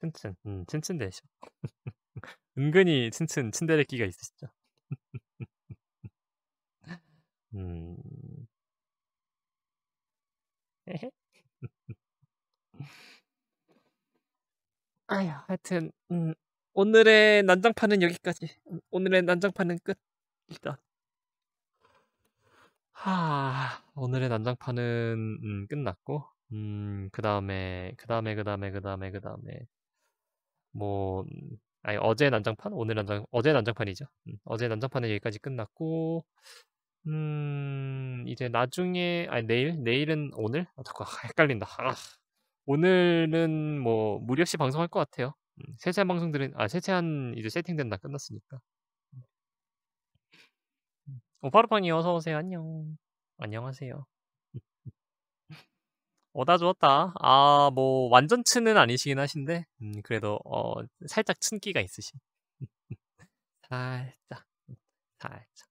튼튼, 음, 튼튼 되죠. 은근히 튼튼 츤대를끼가 있으시죠. 음. 아휴, 하여튼 음, 오늘의 난장판은 여기까지. 오늘의 난장판은 끝. 일단. 하, 오늘의 난장판은 음, 끝났고, 음, 그 다음에, 그 다음에, 그 다음에, 그 다음에, 그 다음에, 뭐, 아니, 어제 난장판? 오늘 난장, 어제 난장판이죠. 음, 어제 난장판은 여기까지 끝났고, 음, 이제 나중에, 아니, 내일? 내일은 오늘? 아, 자꾸 아, 헷갈린다. 아, 오늘은 뭐, 무리 없이 방송할 것 같아요. 세차한 방송들은 아세차한 이제 세팅된 다 끝났으니까. 음. 오파르판이 어서 오세요. 안녕. 안녕하세요. 오다 좋았다 아, 뭐, 완전 츠는 아니시긴 하신데, 음, 그래도, 어, 살짝 친 끼가 있으신. 살짝, 살짝.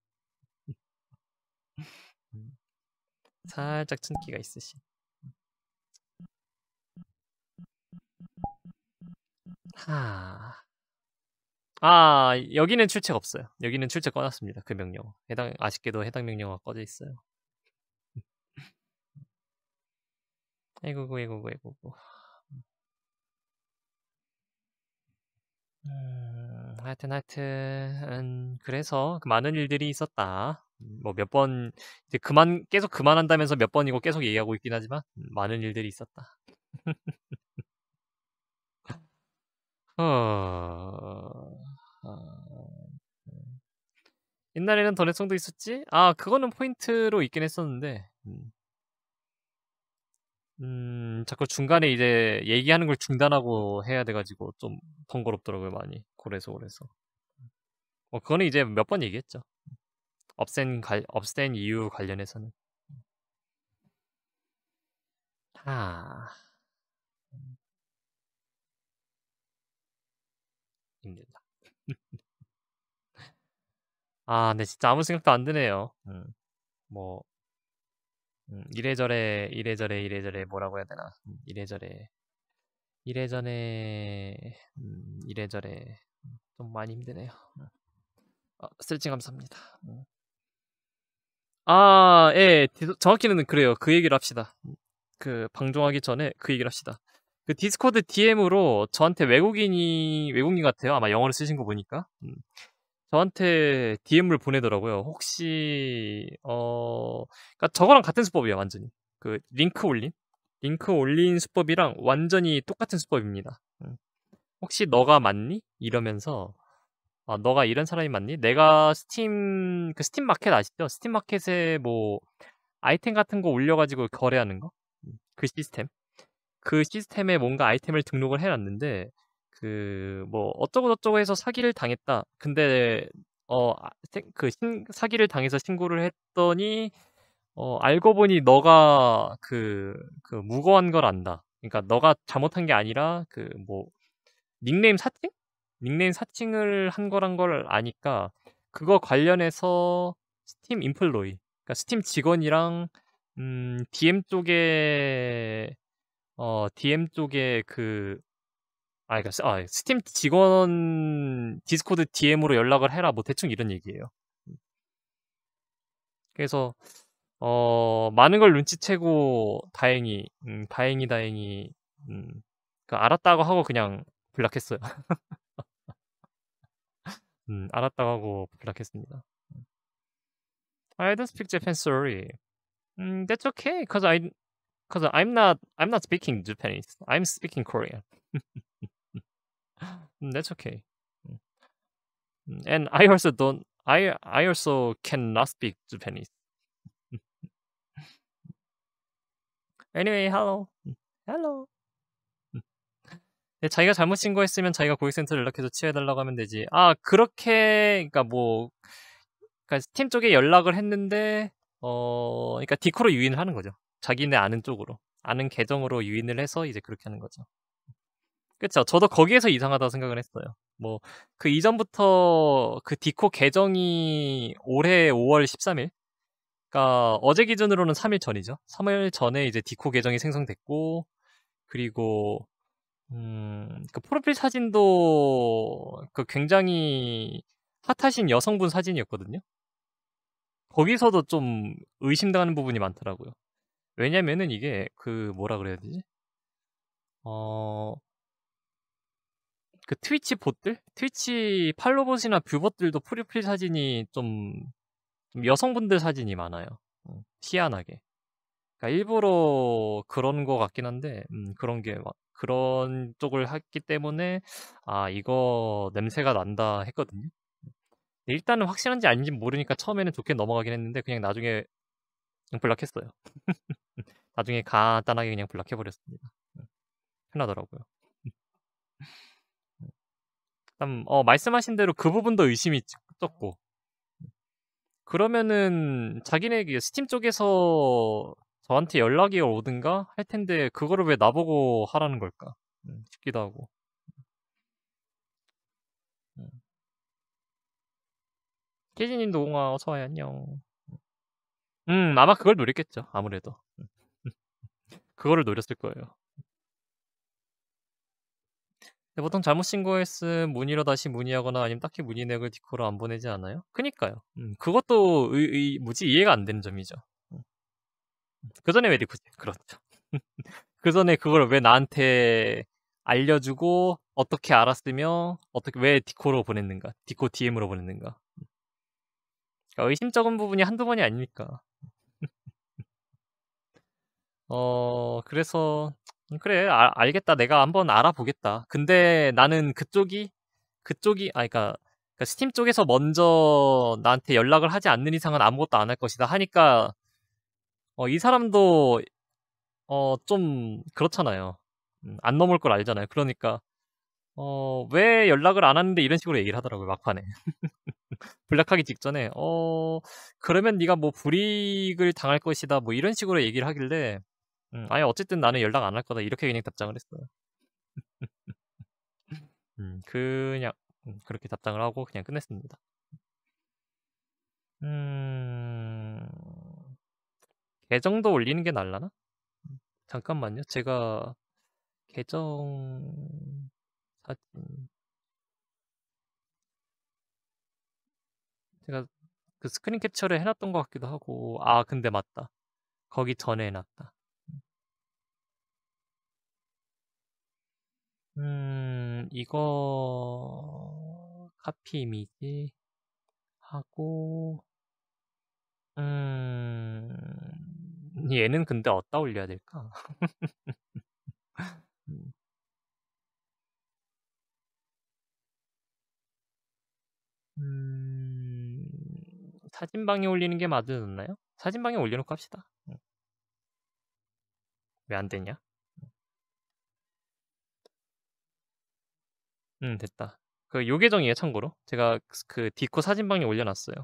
음. 살짝 친 끼가 있으신. 아. 아, 여기는 출첵 없어요. 여기는 출첵 꺼놨습니다. 그명령 해당, 아쉽게도 해당 명령어 꺼져 있어요. 아이고고, 아이고아이고 음, 하여튼, 하여튼, 그래서 그 많은 일들이 있었다. 음, 뭐몇 번, 이제 그만, 계속 그만한다면서 몇 번이고 계속 얘기하고 있긴 하지만, 음, 많은 일들이 있었다. 어, 어, 어... 옛날에는 더넷송도 있었지? 아 그거는 포인트로 있긴 했었는데 음. 음. 자꾸 중간에 이제 얘기하는 걸 중단하고 해야 돼가지고 좀 번거롭더라고요 많이 그래서그래서뭐 어, 그거는 이제 몇 번 얘기했죠 없앤, 갈 업센 이유 관련해서는 아 힘들다. 아, 네, 진짜 아무 생각도 안 드네요. 음, 뭐 음, 이래저래 이래저래 이래저래 뭐라고 해야 되나? 음, 이래저래 이래저래 음, 이래저래 좀 많이 힘드네요. 네. 아, 스트레칭 감사합니다. 음. 아, 예, 정확히는 그래요. 그 얘기를 합시다. 그 방종하기 전에 그 얘기를 합시다. 그 디스코드 DM으로 저한테 외국인이 외국인 같아요. 아마 영어를 쓰신 거 보니까 음. 저한테 DM을 보내더라고요. 혹시 어, 그러니까 저거랑 같은 수법이에요, 완전히. 그 링크 올린, 링크 올린 수법이랑 완전히 똑같은 수법입니다. 음. 혹시 너가 맞니? 이러면서 아, 너가 이런 사람이 맞니? 내가 스팀 그 스팀 마켓 아시죠? 스팀 마켓에 뭐 아이템 같은 거 올려가지고 거래하는 거그 음, 시스템. 그 시스템에 뭔가 아이템을 등록을 해놨는데 그 뭐 어쩌고저쩌고 해서 사기를 당했다. 근데 어그 아, 사기를 당해서 신고를 했더니 어 알고 보니 너가 그 그 무거운 걸 안다. 그러니까 너가 잘못한 게 아니라 그 뭐 닉네임 사칭? 닉네임 사칭을 한 거란 걸 아니까 그거 관련해서 스팀 인플로이 그러니까 스팀 직원이랑 음 DM 쪽에 어, DM 쪽에 그 아, 그러니까 아, 스팀 직원 디스코드 DM으로 연락을 해라 뭐 대충 이런 얘기예요. 음. 그래서 어, 많은 걸 눈치채고 다행히 음, 다행히 다행히 음, 그 알았다고 하고 그냥 블락했어요. 음, 알았다고 하고 블락했습니다. 음. I don't speak Japan, sorry. m 음, that's okay, cause I Cause I'm not I'm not speaking Japanese. I'm speaking Korean. That's okay. And I also don't I I also cannot speak Japanese. anyway, hello. Hello. 자기가 잘못 신고했으면 자기가 고객센터를 연락해서 취해달라고 하면 되지. 아, 그렇게, 그니까 뭐, 그니까 팀 쪽에 연락을 했는데, 어, 그니까 디코로 유인을 하는 거죠. 자기네 아는 쪽으로 아는 계정으로 유인을 해서 이제 그렇게 하는 거죠. 그렇죠. 저도 거기에서 이상하다 생각을 했어요. 뭐 그 이전부터 그 디코 계정이 올해 5월 13일 그러니까 어제 기준으로는 3일 전이죠. 3일 전에 이제 디코 계정이 생성됐고 그리고 음, 그 프로필 사진도 그 굉장히 핫하신 여성분 사진이었거든요. 거기서도 좀 의심당하는 부분이 많더라고요. 왜냐면은 이게 그 뭐라 그래야 되지? 어, 그 트위치 봇들? 트위치 팔로봇이나 뷰봇들도 프리필 사진이 좀, 좀 여성분들 사진이 많아요. 어, 희한하게. 그러니까 일부러 그런 거 같긴 한데, 음, 그런 게, 막 그런 쪽을 했기 때문에, 아, 이거 냄새가 난다 했거든요. 일단은 확실한지 아닌지 모르니까 처음에는 좋게 넘어가긴 했는데, 그냥 나중에 블락했어요. 나중에 간단하게 그냥 블락해버렸습니다. 편하더라고요. 네. 일단 음. 음, 어, 말씀하신 대로 그 부분도 의심이 떴고 그러면은 자기네 그 스팀 쪽에서 저한테 연락이 오든가 할 텐데 그거를 왜 나보고 하라는 걸까 네, 싶기도 하고 깨진님도 옹아 어서와요 안녕 음 아마 그걸 노렸겠죠 아무래도 그거를 노렸을 거예요. 보통 잘못 신고했음 문의로 다시 문의하거나 아니면 딱히 문의 내역을 디코로 안 보내지 않아요? 그니까요. 음, 그것도 의, 의, 뭐지 이해가 안 되는 점이죠. 음. 그 전에 왜 디코지? 그렇죠. 그 전에 그걸 왜 나한테 알려주고 어떻게 알았으며 어떻게 왜 디코로 보냈는가? 디코 DM으로 보냈는가? 음. 그러니까 의심적인 부분이 한두 번이 아닙니까 어, 그래서 음, 그래 아, 알겠다. 내가 한번 알아보겠다. 근데 나는 그쪽이 그쪽이 아 그러니까, 그러니까 스팀 쪽에서 먼저 나한테 연락을 하지 않는 이상은 아무것도 안 할 것이다 하니까 어, 이 사람도 어, 좀 그렇잖아요. 음, 안 넘을 걸 알잖아요. 그러니까 어, 왜 연락을 안 하는데 이런 식으로 얘기를 하더라고요. 막판에. 블락하기 직전에 어, 그러면 네가 뭐 불이익을 당할 것이다. 뭐 이런 식으로 얘기를 하길래 음, 아니 어쨌든 나는 연락 안 할 거다 이렇게 그냥 답장을 했어요. 음, 그냥 음, 그렇게 답장을 하고 그냥 끝냈습니다. 음... 계정도 올리는 게 날라나? 잠깐만요. 제가 계정 사진 음, 제가 그 스크린 캡처를 해놨던 것 같기도 하고 아 근데 맞다 거기 전에 해놨다 음, 이거, 카피 이미지 하고, 음, 얘는 근데 어디다 올려야 될까? 음. 음, 사진방에 올리는 게 맞나요? 사진방에 올려놓고 합시다. 음. 왜안 되냐? 음 됐다. 그요 계정이에요 참고로. 제가 그 디코 사진방에 올려놨어요.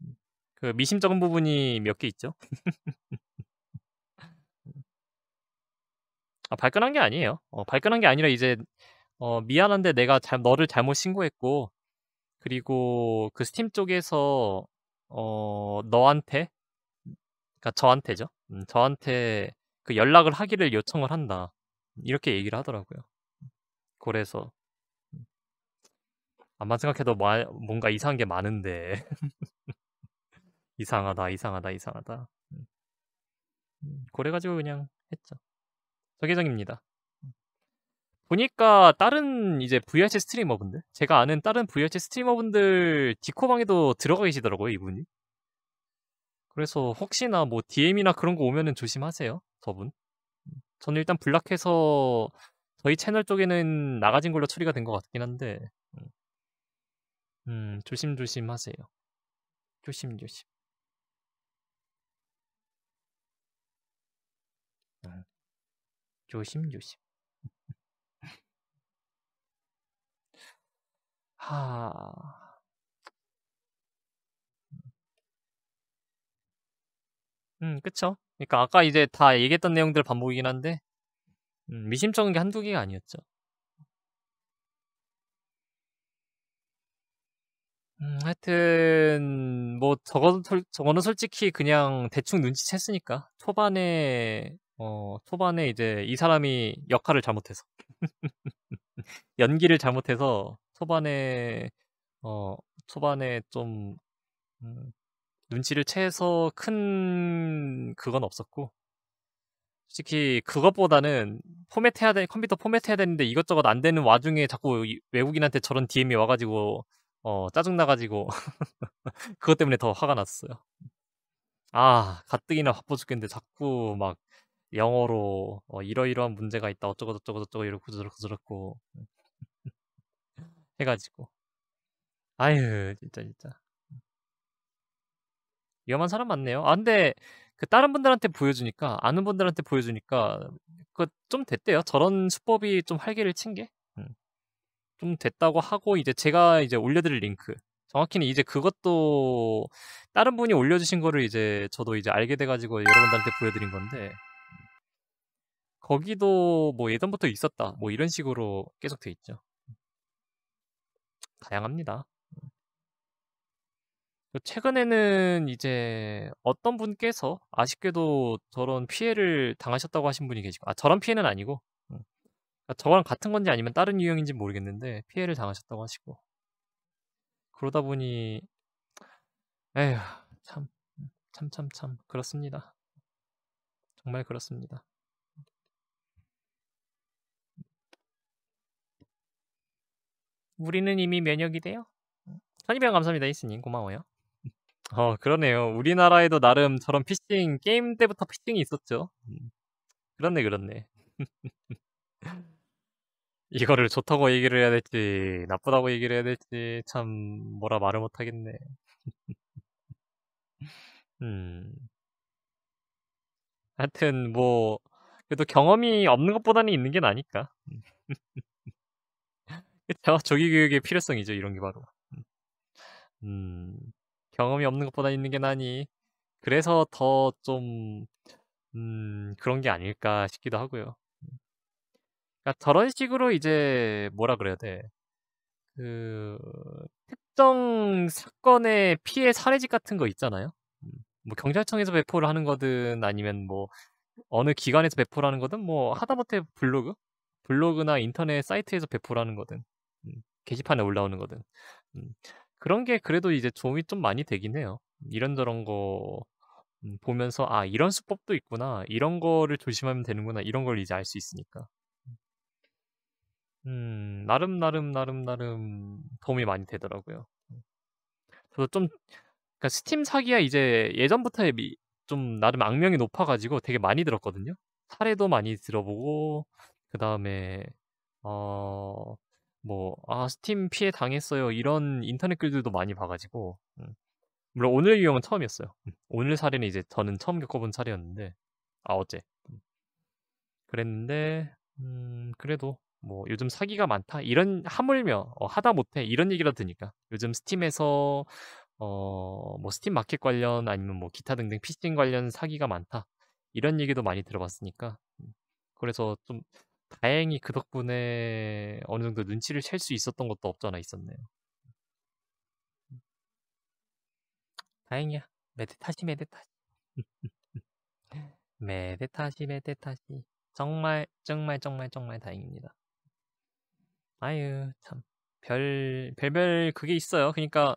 음. 그 미심쩍은 부분이 몇 개 있죠. 아, 발끈한 게 아니에요. 어, 발끈한 게 아니라 이제 어, 미안한데 내가 잘, 너를 잘못 신고했고 그리고 그 스팀 쪽에서 어, 너한테 그러니까 저한테죠. 음, 저한테 그 연락을 하기를 요청을 한다. 이렇게 얘기를 하더라고요. 그래서 아마 생각해도 마, 뭔가 이상한 게 많은데 이상하다 이상하다 이상하다 그래가지고 그냥 했죠 서계정입니다 보니까 다른 이제 VRC 스트리머분들 제가 아는 다른 VRC 스트리머분들 디코방에도 들어가 계시더라고요 이분이 그래서 혹시나 뭐 DM이나 그런 거 오면은 조심하세요 저분 저는 일단 블락해서 저희 채널 쪽에는 나가진 걸로 처리가 된 것 같긴 한데 음. 음, 조심조심 하세요. 조심조심. 음. 조심조심. 하. 음, 그쵸? 그니까 아까 이제 다 얘기했던 내용들 반복이긴 한데, 음, 미심쩍은 게 한두 개가 아니었죠. 음, 하여튼 뭐 저거 저거는 솔직히 그냥 대충 눈치챘으니까 초반에 어 초반에 이제 이 사람이 역할을 잘못해서 연기를 잘못해서 초반에 어 초반에 좀 음, 눈치를 채서 큰 그건 없었고 솔직히 그것보다는 포맷해야 돼 컴퓨터 포맷해야 되는데 이것저것 안 되는 와중에 자꾸 외국인한테 저런 DM이 와가지고 어 짜증 나가지고 그것 때문에 더 화가 났어요. 아 가뜩이나 바빠 죽겠는데 자꾸 막 영어로 어, 이러이러한 문제가 있다 어쩌고 저쩌고 저쩌고 이러고 저렇고 저렇고 해가지고 아유 진짜 진짜 위험한 사람 많네요. 아 근데 그 다른 분들한테 보여주니까 아는 분들한테 보여주니까 그 좀 됐대요. 저런 수법이 좀 활기를 친 게. 음. 좀 됐다고 하고 이제 제가 이제 올려드릴 링크 정확히는 이제 그것도 다른 분이 올려주신 거를 이제 저도 이제 알게 돼가지고 여러분들한테 보여드린 건데 음. 거기도 뭐 예전부터 있었다 뭐 이런 식으로 계속 돼 있죠 음. 다양합니다 그 최근에는 이제 어떤 분께서 아쉽게도 저런 피해를 당하셨다고 하신 분이 계시고 아 저런 피해는 아니고 음, 그러니까 저거랑 같은 건지 아니면 다른 유형인지 모르겠는데 피해를 당하셨다고 하시고 그러다 보니 에휴 참참 참참 음, 그렇습니다 정말 그렇습니다 우리는 이미 면역이 돼요 음, 선입병 감사합니다 이스님 고마워요 어, 그러네요. 우리나라에도 나름 저런 피싱, 게임 때부터 피싱이 있었죠. 음, 그렇네, 그렇네. 이거를 좋다고 얘기를 해야 될지, 나쁘다고 얘기를 해야 될지, 참, 뭐라 말을 못하겠네. 음. 하여튼, 뭐, 그래도 경험이 없는 것보다는 있는 게 나니까. 그쵸? 조기교육의 필요성이죠, 이런 게 바로. 음. 음. 경험이 없는 것보다 있는 게 나니. 그래서 더 좀, 음, 그런 게 아닐까 싶기도 하고요. 그러니까 저런 식으로 이제 뭐라 그래야 돼. 그, 특정 사건의 피해 사례집 같은 거 있잖아요. 뭐 경찰청에서 배포를 하는 거든 아니면 뭐 어느 기관에서 배포를 하는 거든 뭐 하다못해 블로그? 블로그나 인터넷 사이트에서 배포를 하는 거든 음, 게시판에 올라오는 거든 음, 그런 게 그래도 이제 도움이 좀 많이 되긴 해요. 이런저런 거 음, 보면서 아 이런 수법도 있구나 이런 거를 조심하면 되는구나 이런 걸 이제 알 수 있으니까 음 나름 나름 나름 나름 도움이 많이 되더라고요. 저도 좀 그러니까 스팀 사기야 이제 예전부터 미, 좀 나름 악명이 높아가지고 되게 많이 들었거든요. 사례도 많이 들어보고 그 다음에 어 뭐, 아, 스팀 피해 당했어요. 이런 인터넷 글들도 많이 봐가지고. 음. 물론 오늘 유형은 처음이었어요. 음. 오늘 사례는 이제 저는 처음 겪어본 사례였는데, 아, 어제. 음. 그랬는데, 음, 그래도 뭐 요즘 사기가 많다. 이런, 하물며, 어, 하다 못해. 이런 얘기라 드니까. 요즘 스팀에서, 어, 뭐 스팀 마켓 관련 아니면 뭐 기타 등등 피싱 관련 사기가 많다. 이런 얘기도 많이 들어봤으니까. 그래서 좀 다행히 그 덕분에 어느 정도 눈치를 챌 수 있었던 것도 없잖아 있었네요. 음. 다행이야. 메데타시 메데타시. 메데타시 메데타시. 정말 정말 정말 정말 다행입니다. 아유 참 별 별별 그게 있어요. 그러니까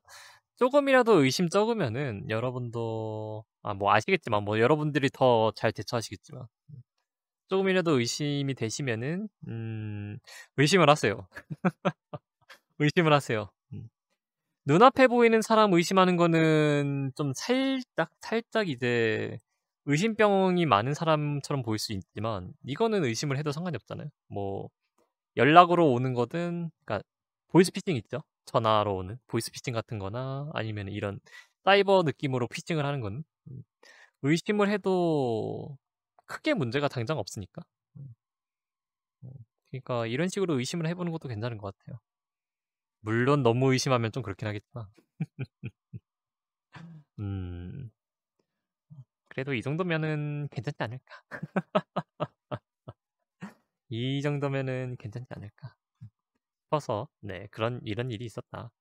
조금이라도 의심 적으면은 여러분도 아 뭐 아시겠지만 뭐 여러분들이 더 잘 대처하시겠지만 조금이라도 의심이 되시면은 음, 의심을 하세요. 의심을 하세요. 음. 눈앞에 보이는 사람 의심하는 거는 좀 살짝 살짝 이제 의심병이 많은 사람처럼 보일 수 있지만 이거는 의심을 해도 상관이 없잖아요. 뭐 연락으로 오는 거든 그러니까 보이스 피싱 있죠. 전화로 오는 보이스 피싱 같은 거나 아니면 이런 사이버 느낌으로 피싱을 하는 거는 음. 의심을 해도 크게 문제가 당장 없으니까. 음. 어, 그러니까 이런 식으로 의심을 해보는 것도 괜찮은 것 같아요. 물론 너무 의심하면 좀 그렇긴 하겠지만. 음. 그래도 이 정도면은 괜찮지 않을까. 이 정도면은 괜찮지 않을까. 싶어서 네 그런 이런 일이 있었다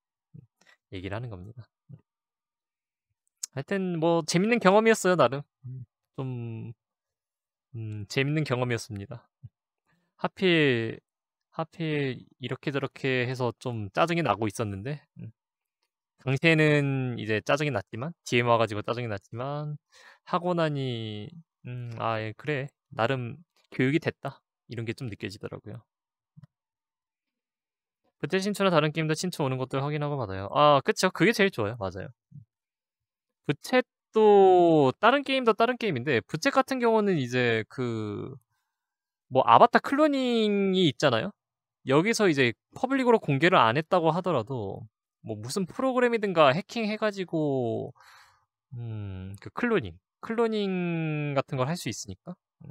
얘기를 하는 겁니다. 네. 하여튼 뭐 재밌는 경험이었어요 나름 음. 좀 음, 재밌는 경험이었습니다. 하필 하필 이렇게 저렇게 해서 좀 짜증이 나고 있었는데 음. 당시에는 이제 짜증이 났지만 DM 와가지고 짜증이 났지만 하고 나니 음, 아 예, 그래 나름 교육이 됐다 이런 게 좀 느껴지더라고요. 그때 신청나 다른 게임도 신청 오는 것들 확인하고 받아요. 아 그쵸 그게 제일 좋아요 맞아요. 부채 또 다른 게임도 다른 게임인데 부채 같은 경우는 이제 그 뭐 아바타 클로닝이 있잖아요. 여기서 이제 퍼블릭으로 공개를 안 했다고 하더라도 뭐 무슨 프로그램이든가 해킹해가지고 음그 클로닝 클로닝 같은 걸 할 수 있으니까 음.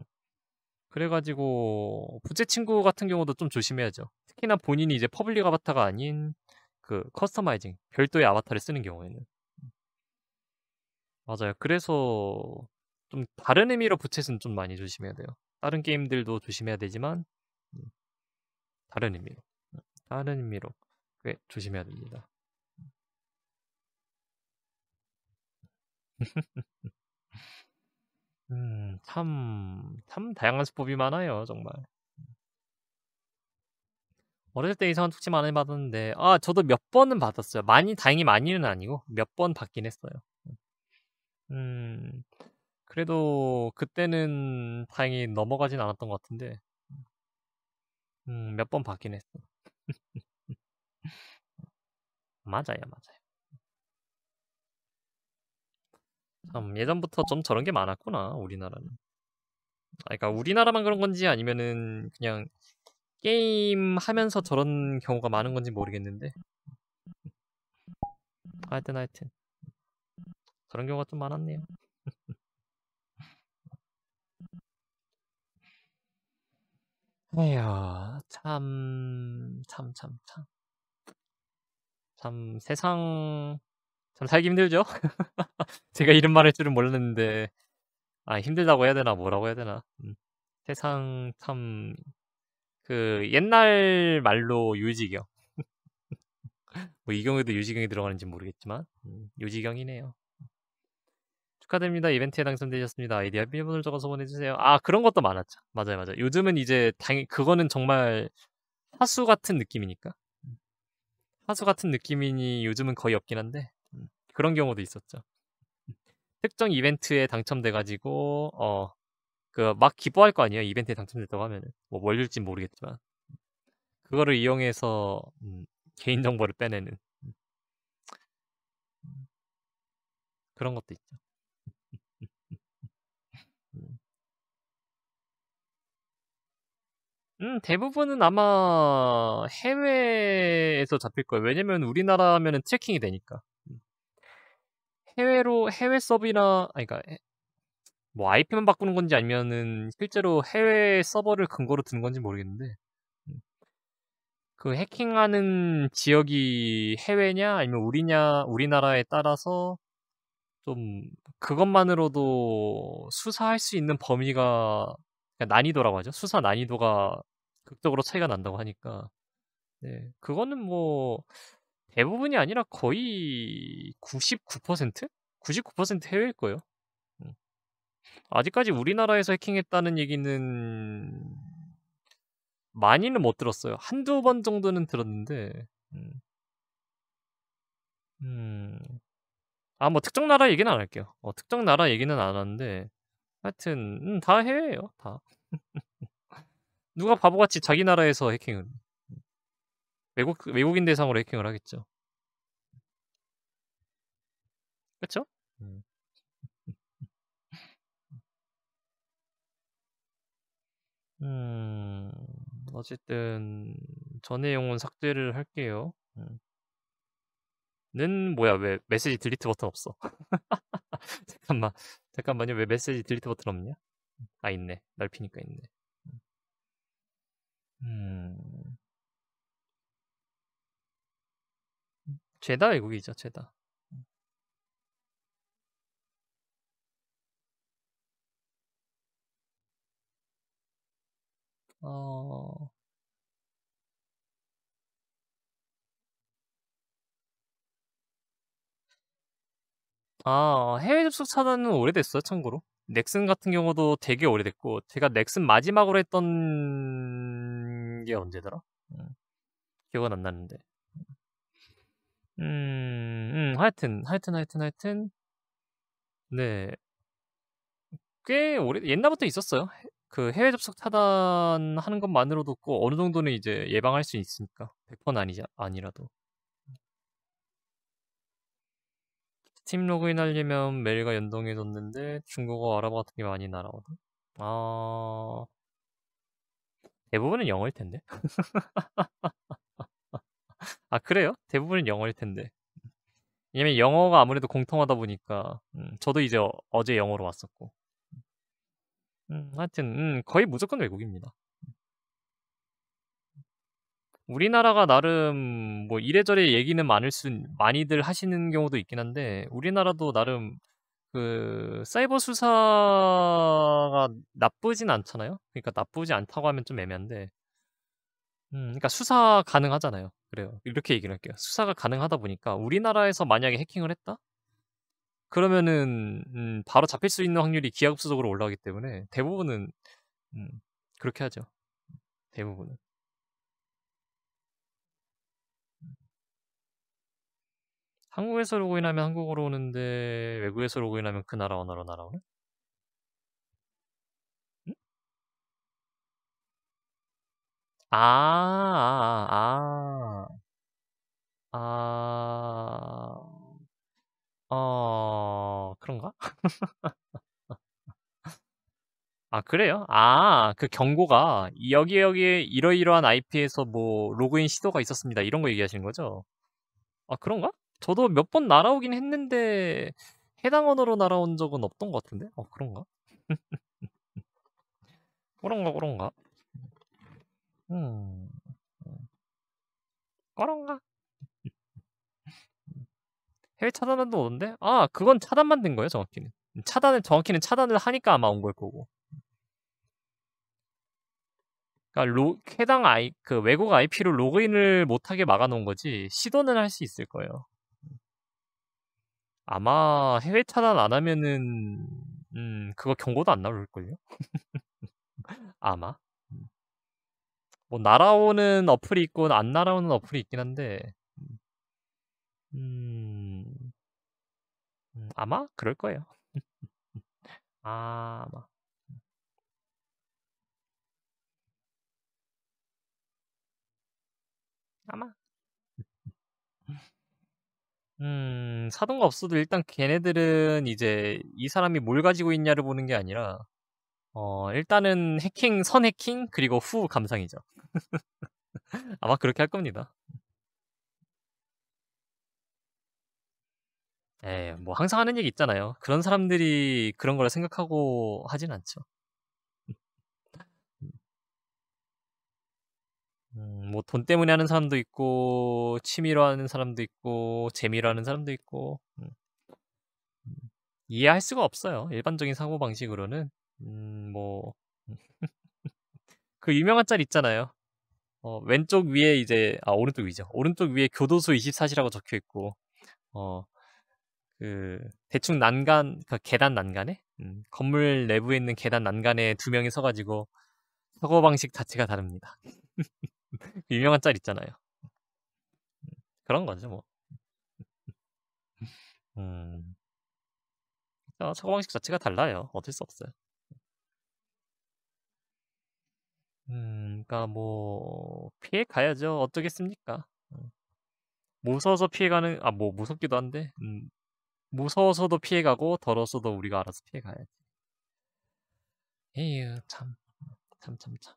그래가지고 부채 친구 같은 경우도 좀 조심해야죠. 특히나 본인이 이제 퍼블릭 아바타가 아닌 그 커스터마이징 별도의 아바타를 쓰는 경우에는 맞아요. 그래서 좀 다른 의미로 부챗은 좀 많이 조심해야 돼요. 다른 게임들도 조심해야 되지만 음, 다른 의미로 음, 다른 의미로 꽤 조심해야 됩니다. 음, 참, 참 다양한 수법이 많아요, 정말. 어렸을 때 이상한 톡지 많이 받았는데, 아, 저도 몇 번은 받았어요. 많이, 다행히 많이는 아니고, 몇 번 받긴 했어요. 음, 그래도 그때는 다행히 넘어가진 않았던 것 같은데, 음, 몇번바긴 했어. 맞아요, 맞아요. 참, 예전부터 좀 저런 게 많았구나, 우리나라는. 아, 그러니까 우리나라만 그런 건지 아니면은 그냥 게임 하면서 저런 경우가 많은 건지 모르겠는데. 하여튼, 하여튼. 그런 경우가 좀 많았네요. 에휴, 참, 참, 참, 참. 참, 세상, 참 살기 힘들죠? 제가 이런 말 할 줄은 몰랐는데, 아, 힘들다고 해야 되나, 뭐라고 해야 되나. 음. 세상, 참, 그, 옛날 말로 유지경. 뭐, 이경에도 유지경이 들어가는지 모르겠지만, 음, 유지경이네요. 축하드립니다. 이벤트에 당첨되셨습니다. 아이디와 비밀번호를 적어서 보내주세요. 아 그런 것도 많았죠. 맞아요, 맞아요. 요즘은 이제 당 그거는 정말 하수 같은 느낌이니까 음. 하수 같은 느낌이니 요즘은 거의 없긴 한데 음, 그런 경우도 있었죠. 음. 특정 이벤트에 당첨돼가지고 어그 막 기뻐할 거 아니에요. 이벤트에 당첨됐다고 하면은 뭐월요진 모르겠지만 그거를 이용해서 음, 개인 정보를 빼내는 그런 것도 있죠. 음, 대부분은 아마 해외에서 잡힐 거예요. 왜냐면 우리나라 하면은 트래킹이 되니까. 해외로, 해외 서버나, 아니, 그니까, 뭐 IP만 바꾸는 건지 아니면은 실제로 해외 서버를 근거로 두는 건지 모르겠는데. 음. 그 해킹하는 지역이 해외냐, 아니면 우리냐, 우리나라에 따라서 좀 그것만으로도 수사할 수 있는 범위가 그러니까 난이도라고 하죠. 수사 난이도가 극적으로 차이가 난다고 하니까. 네. 그거는 뭐 대부분이 아니라 거의 99%? 99% 해외일 거예요. 음. 아직까지 우리나라에서 해킹했다는 얘기는 많이는 못 들었어요. 한두 번 정도는 들었는데, 음. 음. 아, 뭐, 특정 나라 얘기는 안 할게요. 어, 특정 나라 얘기는 안 하는데, 하여튼 음, 다 해외예요 다 누가 바보같이 자기 나라에서 해킹을 외국 외국인 대상으로 해킹을 하겠죠 그렇죠? 음. 어쨌든 전의 영혼 삭제를 할게요. 음. 는 뭐야 왜 메시지 딜리트 버튼 없어 잠깐만 잠깐만요 왜 메시지 딜리트 버튼 없냐 아 있네 날피니까 있네 음 죄다 외국이죠 죄다 어 아, 해외 접속 차단은 오래됐어요, 참고로. 넥슨 같은 경우도 되게 오래됐고, 제가 넥슨 마지막으로 했던 게 언제더라? 음, 기억은 안 나는데. 음, 음, 음, 하여튼, 하여튼, 하여튼, 하여튼. 네. 꽤 오래, 옛날부터 있었어요. 그 해외 접속 차단하는 것만으로도 꼭 어느 정도는 이제 예방할 수 있으니까. 100%는 아니, 아니라도. 스팀 로그인 하려면 메일과 연동해뒀는데 중국어, 아랍어 같은 게 많이 날아오다. 아, 대부분은 영어일 텐데. 아, 그래요? 대부분은 영어일 텐데. 왜냐면 영어가 아무래도 공통하다 보니까, 음, 저도 이제 어, 제 영어로 왔었고. 음, 하여튼, 음, 거의 무조건 외국입니다. 우리나라가 나름 뭐 이래저래 얘기는 많을 수 많이들 하시는 경우도 있긴 한데 우리나라도 나름 그 사이버 수사가 나쁘진 않잖아요. 그러니까 나쁘지 않다고 하면 좀 애매한데, 음, 그러니까 수사 가능하잖아요. 그래요. 이렇게 얘기를 할게요. 수사가 가능하다 보니까 우리나라에서 만약에 해킹을 했다, 그러면은 음, 바로 잡힐 수 있는 확률이 기하급수적으로 올라가기 때문에 대부분은 음, 그렇게 하죠. 대부분은. 한국에서 로그인하면 한국어로 오는데 외국에서 로그인하면 그 나라 언어로 날아오네? 아, 아, 아, 아, 어, 그런가? 아, 그래요? 아, 그 경고가 여기 여기에 이러이러한 IP에서 뭐 로그인 시도가 있었습니다. 이런 거 얘기하시는 거죠? 아, 그런가? 저도 몇 번 날아오긴 했는데 해당 언어로 날아온 적은 없던 것 같은데? 어 그런가? 그런가 그런가? 음 그런가? 해외 차단도 오던데아 그건 차단만 된 거예요 정확히는 차단을 정확히는 차단을 하니까 아마 온 걸 거고 그러니까 로, 해당 아이 그 외국 IP로 로그인을 못하게 막아놓은 거지 시도는 할 수 있을 거예요 아마 해외 차단 안 하면은 음, 그거 경고도 안 나올걸요? 아마. 음. 뭐, 날아오는 어플이 있고, 안 날아오는 어플이 있긴 한데, 음, 음 아마 그럴 거예요. 아마. 아마. 음. 사돈가 없어도 일단 걔네들은 이제 이 사람이 뭘 가지고 있냐를 보는 게 아니라 어 일단은 해킹, 선 해킹 그리고 후 감상이죠. 아마 그렇게 할 겁니다. 예, 뭐 항상 하는 얘기 있잖아요. 그런 사람들이 그런 걸 생각하고 하진 않죠. 음, 뭐돈 때문에 하는 사람도 있고 취미로 하는 사람도 있고 재미로 하는 사람도 있고 음. 음 이해할 수가 없어요. 일반적인 사고 방식으로는 음, 뭐그 유명한 짤 있잖아요. 어, 왼쪽 위에 이제 아 오른쪽 위죠. 오른쪽 위에 교도소 24시라고 적혀 있고 어그 대충 난간 그 계단 난간에 건물 내부에 있는 계단 난간에 두 명이 서가지고 사고 방식 자체가 다릅니다. 유명한 짤 있잖아요. 그런 거죠, 뭐. 음. 아, 어, 사고 방식 자체가 달라요. 어쩔 수 없어요. 음, 그러니까 뭐 피해 가야죠. 어쩌겠습니까 무서워서 피해가는 아 뭐 무섭기도 한데 음, 무서워서도 피해가고 더러워서도 우리가 알아서 피해가야지. 에휴 참. 참, 참, 참.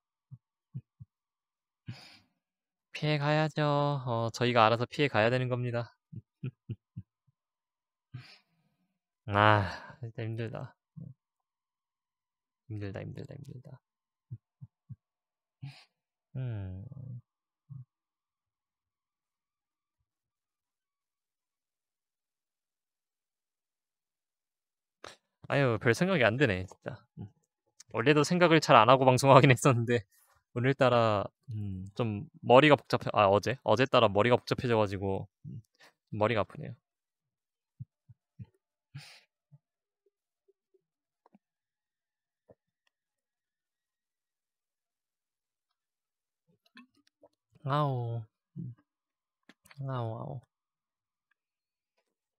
피해 가야죠. 어, 저희가 알아서 피해 가야 되는 겁니다. 아, 진짜 힘들다. 힘들다, 힘들다, 힘들다. 음. 아유, 별 생각이 안 드네, 진짜. 원래도 생각을 잘 안 하고 방송하긴 했었는데. 오늘따라 음, 좀 머리가 복잡해 아 어제 어제 따라 머리가 복잡해져가지고 머리가 아프네요. 아우 아우 아우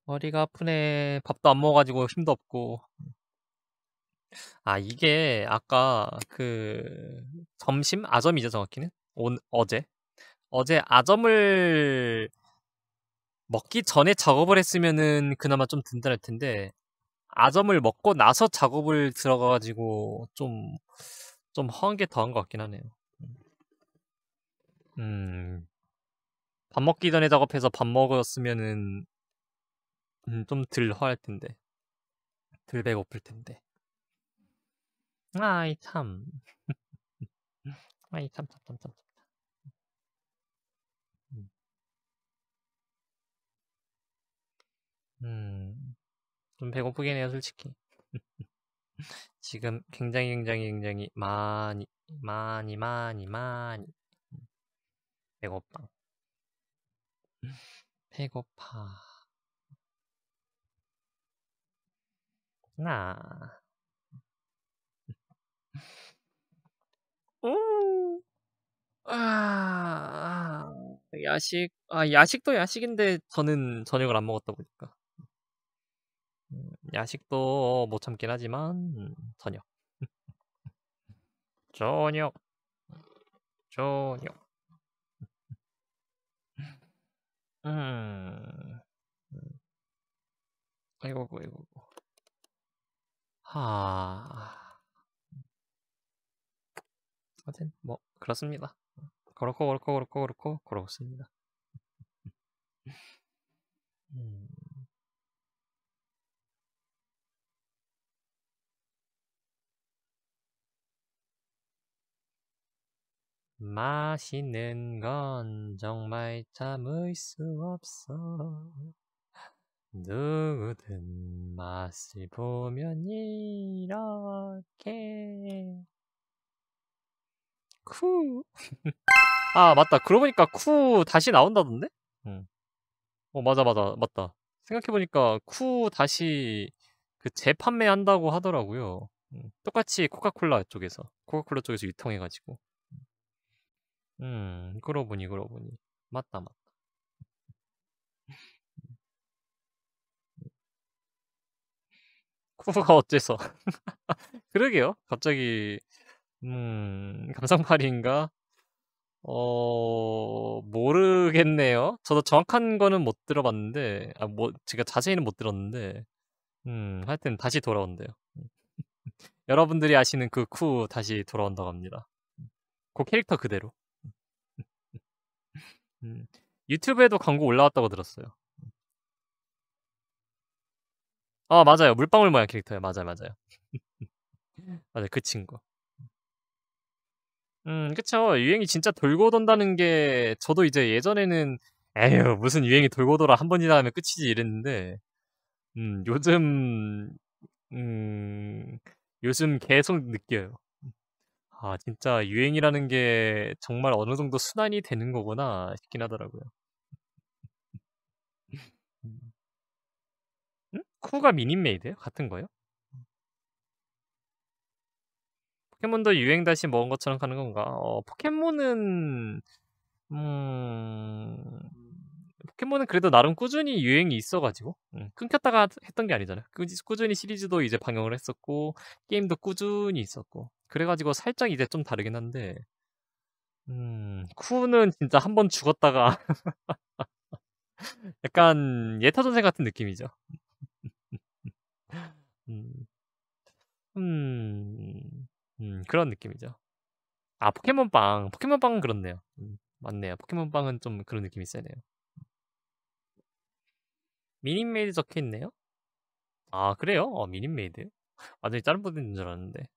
머리가 아프네 밥도 안 먹어가지고 힘도 없고 아, 이게 아까 그 점심 아점이죠, 정확히는. 온 어제. 어제 아점을 먹기 전에 작업을 했으면은 그나마 좀 든든할 텐데 아점을 먹고 나서 작업을 들어가가지고 좀 좀 허한 게 더한 것 같긴 하네요. 음, 밥 먹기 전에 작업해서 밥 먹었으면은 음, 좀덜 허할 텐데 덜 배고플 텐데. 아이 참. 아이 참참참 참. 참, 음. 음. 좀 배고프긴 해요, 솔직히. 지금 굉장히 굉장히 굉장히 많이 많이 많이 많이 배고파. 배고파. 나 아, 아, 야식, 아, 야식도 야식인데 저는 저녁을 안 먹었다 보니까. 음, 야식도 못 참긴 하지만, 저녁. 저녁. 저녁. 음. 음. 아이고, 아이고. 하. 하여튼 뭐 그렇습니다. 그렇고 그렇고 그렇고 그렇고 그렇습니다. 음. 맛있는 건 정말 참을 수 없어. 누구든 맛을 보면 이렇게 쿠. 아, 맞다. 그러고 보니까 쿠 다시 나온다던데? 응. 어, 맞아, 맞아. 맞다. 생각해보니까 쿠 다시 그 재판매한다고 하더라고요. 응. 음, 똑같이 코카콜라 쪽에서. 코카콜라 쪽에서 유통해가지고. 음, 그러고 보니, 그러고 보니. 맞다, 맞다. 쿠가 어째서. 그러게요. 갑자기 음, 감상팔인가? 어, 모르겠네요. 저도 정확한 거는 못 들어봤는데, 아, 뭐, 제가 자세히는 못 들었는데, 음, 하여튼 다시 돌아온대요. 여러분들이 아시는 그 쿠 다시 돌아온다고 합니다. 그 캐릭터 그대로. 음, 유튜브에도 광고 올라왔다고 들었어요. 아, 맞아요. 물방울 모양 캐릭터예요. 맞아요, 맞아요. 맞아요, 그 친구. 음 그쵸. 유행이 진짜 돌고 돈다는 게 저도 이제 예전에는 '에휴 무슨 유행이 돌고 돌아 한 번이나 하면 끝이지.' 이랬는데 음 요즘 음 요즘 계속 느껴요. '아 진짜 유행이라는 게 정말 어느 정도 순환이 되는 거구나.' 싶긴 하더라고요. 음? 쿠가 음. 음? 미니메이드예요 같은 거예요? 포켓몬도 유행 다시 먹은 것처럼 가는 건가? 어, 포켓몬은 음... 포켓몬은 그래도 나름 꾸준히 유행이 있어가지고 응. 음, 끊겼다가 했던 게 아니잖아요. 꾸준히 시리즈도 이제 방영을 했었고 게임도 꾸준히 있었고 그래가지고 살짝 이제 좀 다르긴 한데 음... 쿠는 진짜 한 번 죽었다가 약간 예타전생 같은 느낌이죠. 음... 음... 음, 그런 느낌이죠. 아, 포켓몬빵. 포켓몬빵은 그렇네요. 음, 맞네요. 포켓몬빵은 좀 그런 느낌이 세네요. 미니메이드 적혀 있네요? 아, 그래요? 어, 미니메이드. 완전히 다른 브랜드인 줄 알았는데.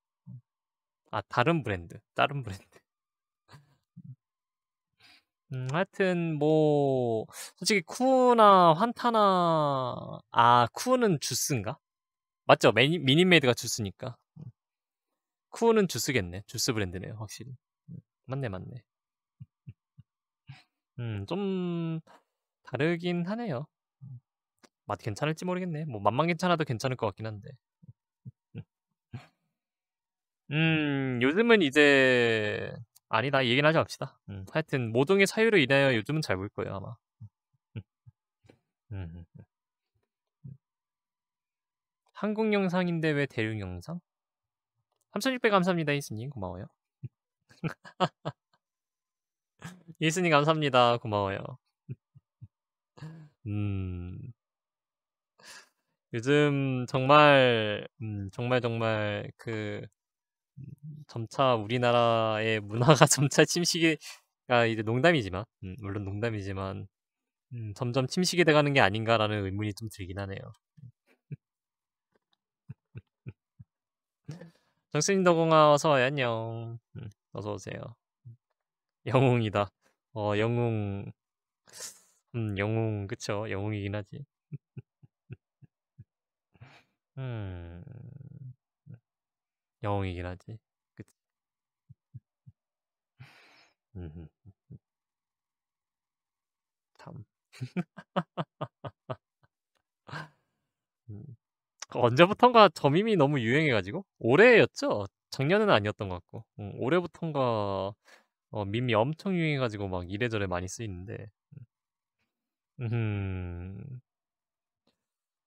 아, 다른 브랜드. 다른 브랜드. 음, 하여튼 뭐 솔직히 쿠나 환타나 아 쿠는 주스인가? 맞죠? 미니, 미니메이드가 주스니까 쿠는 주스겠네. 주스 브랜드네요, 확실히. 음, 맞네, 맞네. 음, 좀 다르긴 하네요. 맛 괜찮을지 모르겠네. 뭐 맛만 괜찮아도 괜찮을 것 같긴 한데. 음, 요즘은 이제 아니다. 얘기는 하지 맙시다. 음, 하여튼 모종의 차이로 인하여 요즘은 잘 보일 거예요, 아마. 음. 한국 영상인데 왜 대륙 영상? 3600 감사합니다, 이스님. 고마워요. 이스님 감사합니다. 고마워요. 음. 요즘 정말 음, 정말 정말 그 음, 점차 우리나라의 문화가 점차 침식이 아 이제 농담이지만 음, 물론 농담이지만 음, 점점 침식이 돼가는 게 아닌가라는 의문이 좀 들긴 하네요. 정스님도 고마워서 예, 안녕. 음, 어서 오세요. 영웅이다. 어 영웅. 음 영웅 그쵸 영웅이긴 하지. 음 영웅이긴 하지. 그치. 음. 참. 그 언제부턴가 저밈이 너무 유행해가지고 올해였죠? 작년은 아니었던 것 같고 음, 올해부턴가 어, 밈이 엄청 유행해가지고 막 이래저래 많이 쓰이는데 음,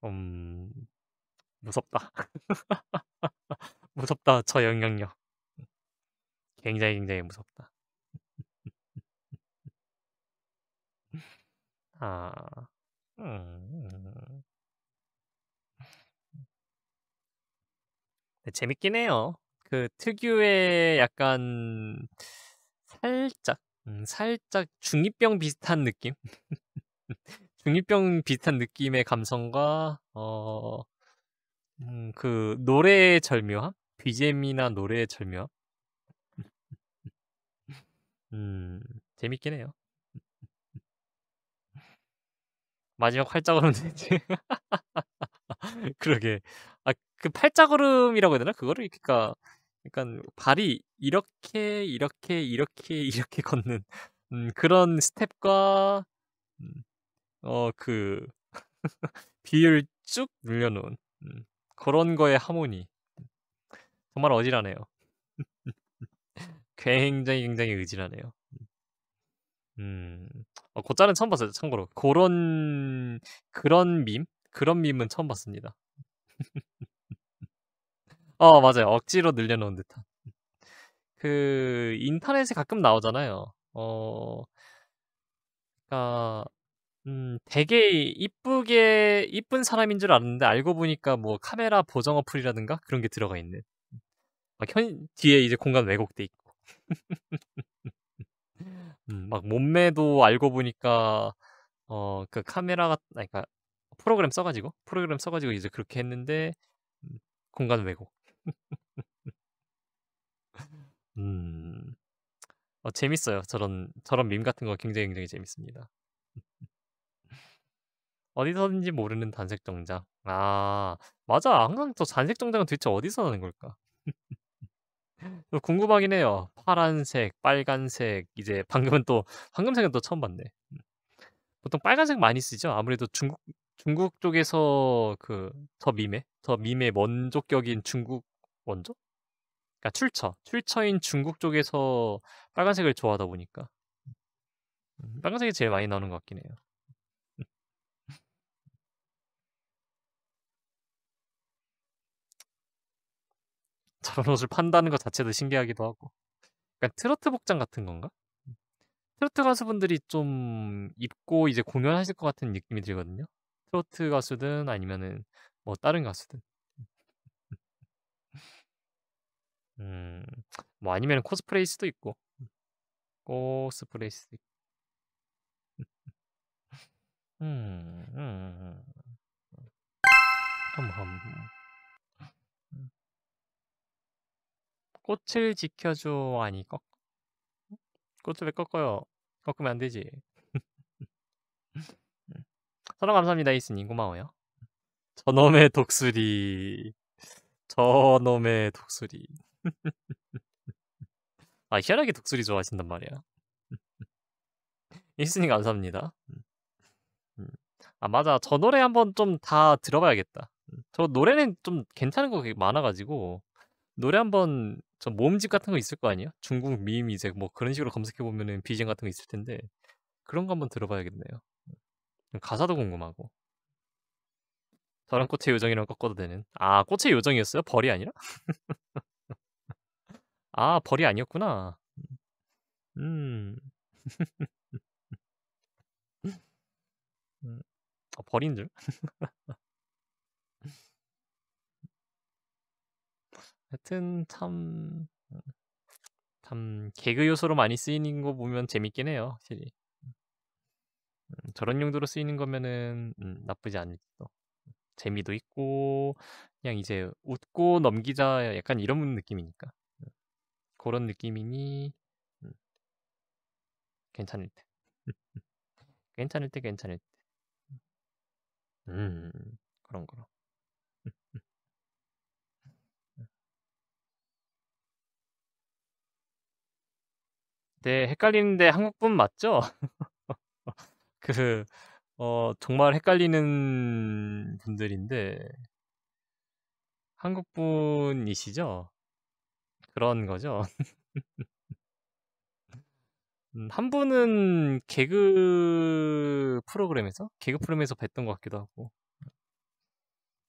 음 무섭다 무섭다 저 영향력 굉장히 굉장히 무섭다 아 음. 네, 재밌긴 해요. 그 특유의 약간 살짝 음, 살짝 중이병 비슷한 느낌 중이병 비슷한 느낌의 감성과 어, 음, 그 노래의 절묘함 BGM이나 노래의 절묘함 음, 재밌긴 해요. 마지막 활짝으로 되지. 그러게. 그 팔자걸음이라고 해야 되나? 그거를 그러니까 약간 발이 이렇게 이렇게 이렇게 이렇게 걷는 음, 그런 스텝과 음, 어그 비율 쭉 늘려놓은 음, 그런 거의 하모니 정말 어지러네요 굉장히 굉장히 의지하네요 음, 어, 곧자는 처음 봤어요. 참고로 그런 그런 밈 그런 밈은 처음 봤습니다. 어, 맞아요. 억지로 늘려놓은 듯한. 그, 인터넷에 가끔 나오잖아요. 어, 그니까, 음, 되게 이쁘게, 이쁜 사람인 줄 알았는데, 알고 보니까 뭐 카메라 보정 어플이라든가 그런 게 들어가 있는. 막 현, 뒤에 이제 공간 왜곡돼 있고. 음, 막 몸매도 알고 보니까, 어, 그 카메라가, 아니, 그니까, 프로그램 써가지고, 프로그램 써가지고 이제 그렇게 했는데, 음, 공간 왜곡. 음. 어 재밌어요. 저런 저런 밈 같은 거 굉장히 굉장히 재밌습니다. 어디서든지 모르는 단색 정장. 아, 맞아. 항상 또 단색 정장은 도대체 어디서 나는 걸까? 궁금하긴 해요. 파란색, 빨간색, 이제 방금은 또 황금색은 또 처음 봤네. 보통 빨간색 많이 쓰죠. 아무래도 중국 중국 쪽에서 그 더 밈에 더 밈의 먼족격인 중국 먼저? 그러니까 출처, 출처인 중국 쪽에서 빨간색을 좋아하다 보니까 음, 빨간색이 제일 많이 나오는 것 같긴 해요. 저런 옷을 판다는 것 자체도 신기하기도 하고. 약간 트로트 복장 같은 건가? 트로트 가수분들이 좀 입고 이제 공연하실 것 같은 느낌이 들거든요. 트로트 가수든 아니면은 뭐 다른 가수든. 음. 뭐 아니면 코스프레일 수도 있고. 코스프레일 수도 있고. 음. 음. 험험. 음, 음. 음, 꽃을 지켜줘 아니 꺾 꽃을 왜 꺾어요 꺾으면 안 되지 사랑 감사합니다 이스님 고마워요 저놈의 독수리 저놈의 독수리 아, 희한하게 독수리 좋아하신단 말이야. 일순이 감사합니다. 음. 음. 아, 맞아. 저 노래 한번 좀 다 들어봐야겠다. 음. 저 노래는 좀 괜찮은 거 많아가지고, 노래 한번 저 모음집 같은 거 있을 거 아니야? 중국 미임 이제 뭐 그런 식으로 검색해 보면은 비젠 같은 거 있을 텐데 그런 거 한번 들어봐야겠네요. 가사도 궁금하고. 저랑 꽃의 요정이랑 꺾어도 되는. 아 꽃의 요정이었어요? 벌이 아니라? 아, 벌이 아니었구나. 음. 아, 벌인 줄? 하여튼 참, 참 개그 요소로 많이 쓰이는 거 보면 재밌긴 해요, 확실히. 음, 저런 용도로 쓰이는 거면은 음, 나쁘지 않을 지 재미도 있고 그냥 이제 웃고 넘기자 약간 이런 느낌이니까. 그런 느낌이니 음. 괜찮을 듯. 괜찮을 때 괜찮을 때. 음 그런 거로. 네 헷갈리는데 한국분 맞죠? 그 어, 정말 헷갈리는 분들인데 한국분이시죠? 그런 거죠. 음. 한 분은 개그 프로그램에서 개그 프로그램에서 뵀던 것 같기도 하고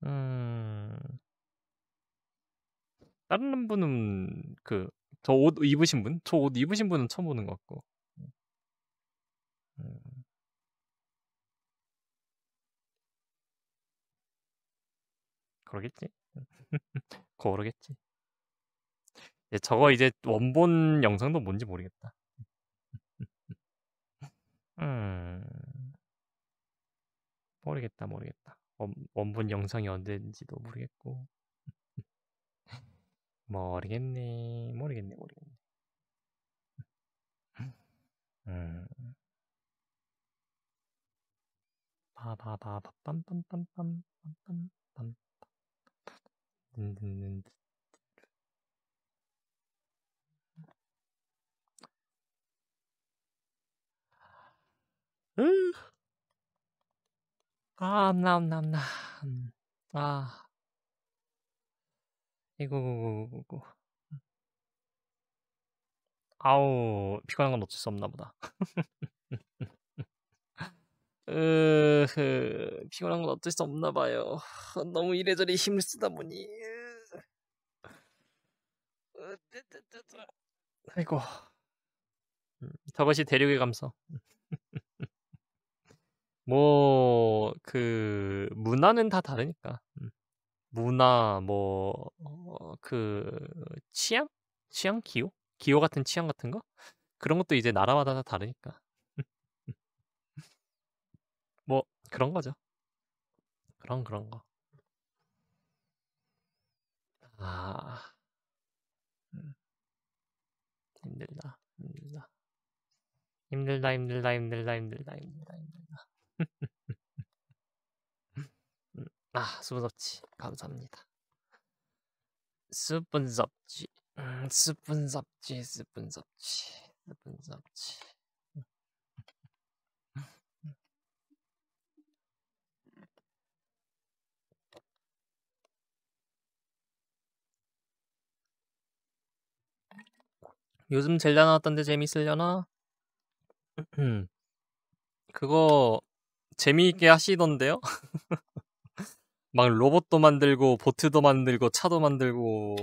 음... 다른 한 분은 그 저 옷 입으신 분, 저 옷 입으신 분은 처음 보는 것 같고 음... 그러겠지, 그러겠지. 예, 저거 이제 원본 영상도 뭔지 모르겠다. 음, 모르겠다, 모르겠다. 원, 원본 영상이 언제인지도 모르겠고. 모르겠네, 모르겠네, 모르겠네. 음. 바바바바 빰빰빰빰빰빰빰 든든 아, 음. 아, 암나, 암나, 암나. 아. 이거, 아우, 피곤한 건 어쩔 수 없나 보다. 으, 흐, 피곤한 건 어쩔 수 없나 봐요. 너무 이래저래 힘을 쓰다 보니. 아이고. 음, 저것이 대륙의 감성. 뭐그 문화는 다 다르니까 음. 문화 뭐그 어 취향 취향 기호 기호 같은 취향 같은 거 그런 것도 이제 나라마다 다 다르니까 뭐 그런 거죠 그런 그런 거 아, 음. 힘들다, 힘들다. 힘들다, 힘들다, 힘들다, 힘들다, 힘들다, 힘들다. 아, 수분섭취 감사합니다. 수분섭취, 음, 수분섭취, 수분섭취, 수분섭취. 요즘 젤 나왔던데 재밌으려나? 그거 재미있게 하시던데요? 막 로봇도 만들고 보트도 만들고 차도 만들고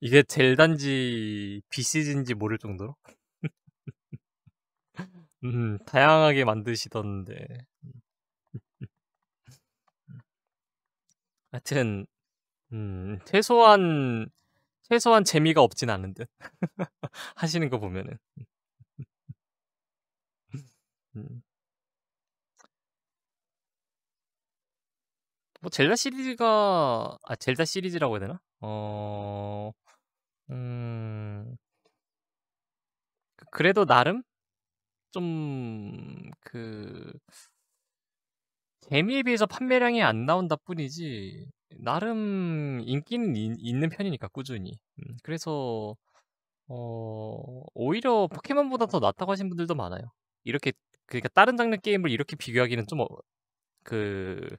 이게 젤단지 비시 g 지 모를 정도로 음, 다양하게 만드시던데 하여튼 음, 최소한 최소한 재미가 없진 않은 듯 하시는 거 보면은 음. 뭐 젤다 시리즈가 아 젤다 시리즈라고 해야 되나? 어 음. 그래도 나름 좀그 재미에 비해서 판매량이 안 나온다 뿐이지 나름 인기는 이, 있는 편이니까 꾸준히 음, 그래서 어 오히려 포켓몬보다 더 낫다고 하신 분들도 많아요 이렇게 그러니까 다른 장르 게임을 이렇게 비교하기는 좀그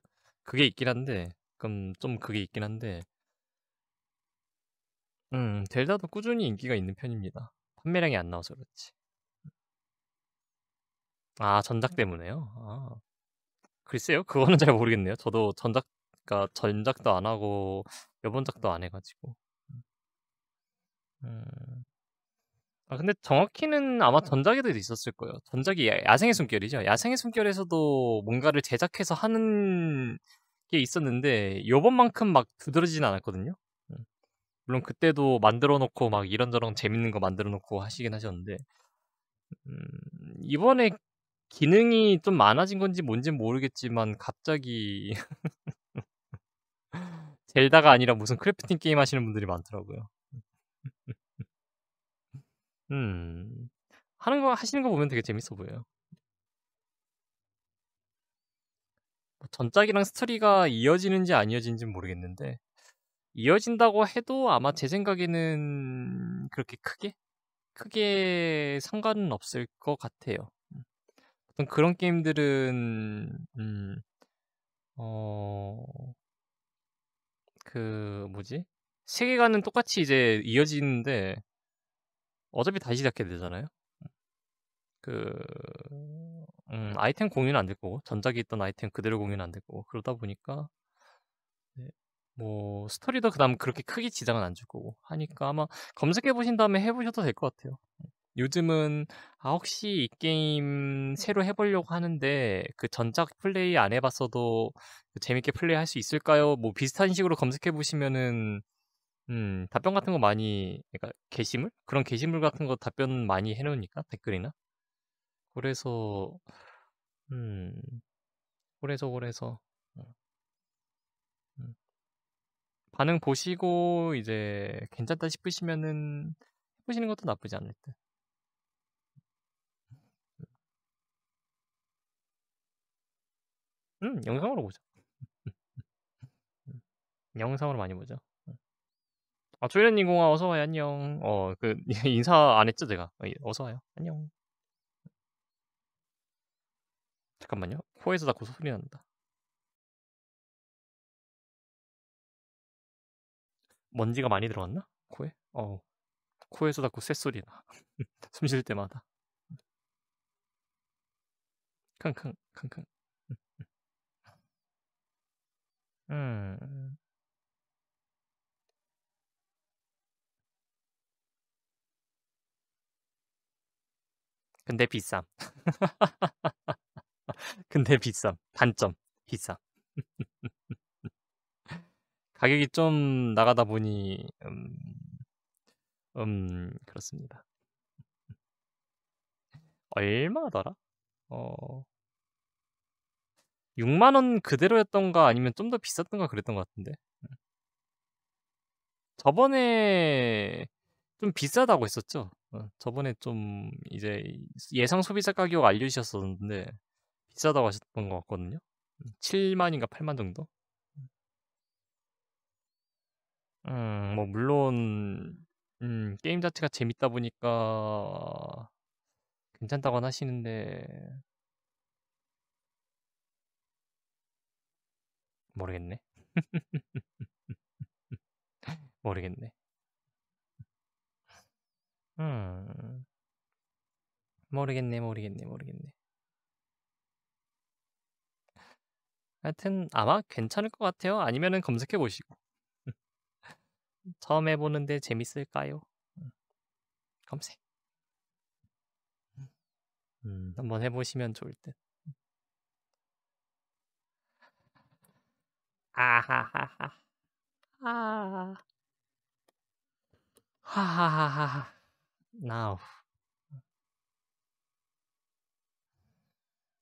어, 그게 있긴 한데 그럼 좀 그게 있긴 한데 음 델다도 꾸준히 인기가 있는 편입니다. 판매량이 안 나와서 그렇지. 아 전작 때문에요. 아. 글쎄요 그거는 잘 모르겠네요. 저도 전작 그러니까 전작도 안 하고 여번작도 안 해가지고. 음. 아, 근데 정확히는 아마 음. 전작에도 있었을 거예요. 전작이 야- 야생의 숨결이죠. 야생의 숨결에서도 뭔가를 제작해서 하는 게 있었는데 요번만큼 막 두드러지진 않았거든요. 음. 물론 그때도 만들어 놓고 막 이런저런 재밌는 거 만들어 놓고 하시긴 하셨는데 음, 이번에 기능이 좀 많아진 건지 뭔진 모르겠지만 갑자기 젤다가 아니라 무슨 크래프팅 게임 하시는 분들이 많더라고요. 음. 하는 거 하시는 거 보면 되게 재밌어 보여요. 뭐 전작이랑 스토리가 이어지는지 안이어지는지 모르겠는데 이어진다고 해도 아마 제 생각에는 그렇게 크게 크게 상관은 없을 것 같아요. 어떤 그런 게임들은 음, 어, 그 뭐지 세계관은 똑같이 이제 이어지는데 어차피 다시 시작해야 되잖아요. 그 음, 아이템 공유는 안 될 거고 전작에 있던 아이템 그대로 공유는 안 될 거고 그러다 보니까 네, 뭐 스토리도 그다음 그렇게 크게 지장은 안 줄 거고 하니까 아마 검색해 보신 다음에 해보셔도 될 것 같아요. 요즘은 아 혹시 이 게임 새로 해보려고 하는데 그 전작 플레이 안 해봤어도 재밌게 플레이할 수 있을까요? 뭐 비슷한 식으로 검색해 보시면은 음 답변 같은 거 많이 그러니까 게시물? 그런 게시물 같은 거 답변 많이 해 놓으니까 댓글이나. 그래서 음. 그래서, 그래서. 어, 음. 반응 보시고 이제 괜찮다 싶으시면은 해 보시는 것도 나쁘지 않을 듯. 음. 영상으로 보죠. 영상으로 많이 보죠. 아, 조련님공아 어서와요, 안녕. 어, 그, 인사 안 했죠, 제가? 어, 어서와요, 안녕. 잠깐만요. 코에서 자꾸 소리 난다. 먼지가 많이 들어갔나? 코에? 어 코에서 자꾸 쇳소리 나. 숨 쉴 때마다. 캉캉, 캉캉. 음. 근데 비쌈. 근데 비쌈. 단점. 비쌈. 가격이 좀 나가다 보니 음, 음 그렇습니다. 얼마더라? 어 6만 원 그대로였던가 아니면 좀 더 비쌌던가 그랬던 것 같은데. 저번에 좀 비싸다고 했었죠. 어, 저번에 좀 이제 예상 소비자 가격 알려주셨었는데 비싸다고 하셨던 것 같거든요. 7만인가 음, 8만 정도? 음, 뭐 물론 음, 게임 자체가 재밌다 보니까 괜찮다고는 하시는데 모르겠네. 모르겠네. 음. 모르겠네, 모르겠네, 모르겠네. 하여튼 아마 괜찮을 것 같아요. 아니면은 검색해 보시고. 처음 해보는데 재밌을까요? 검색. 음. 한번 해보시면 좋을 듯. 아하하하. 아. 하하하하. now.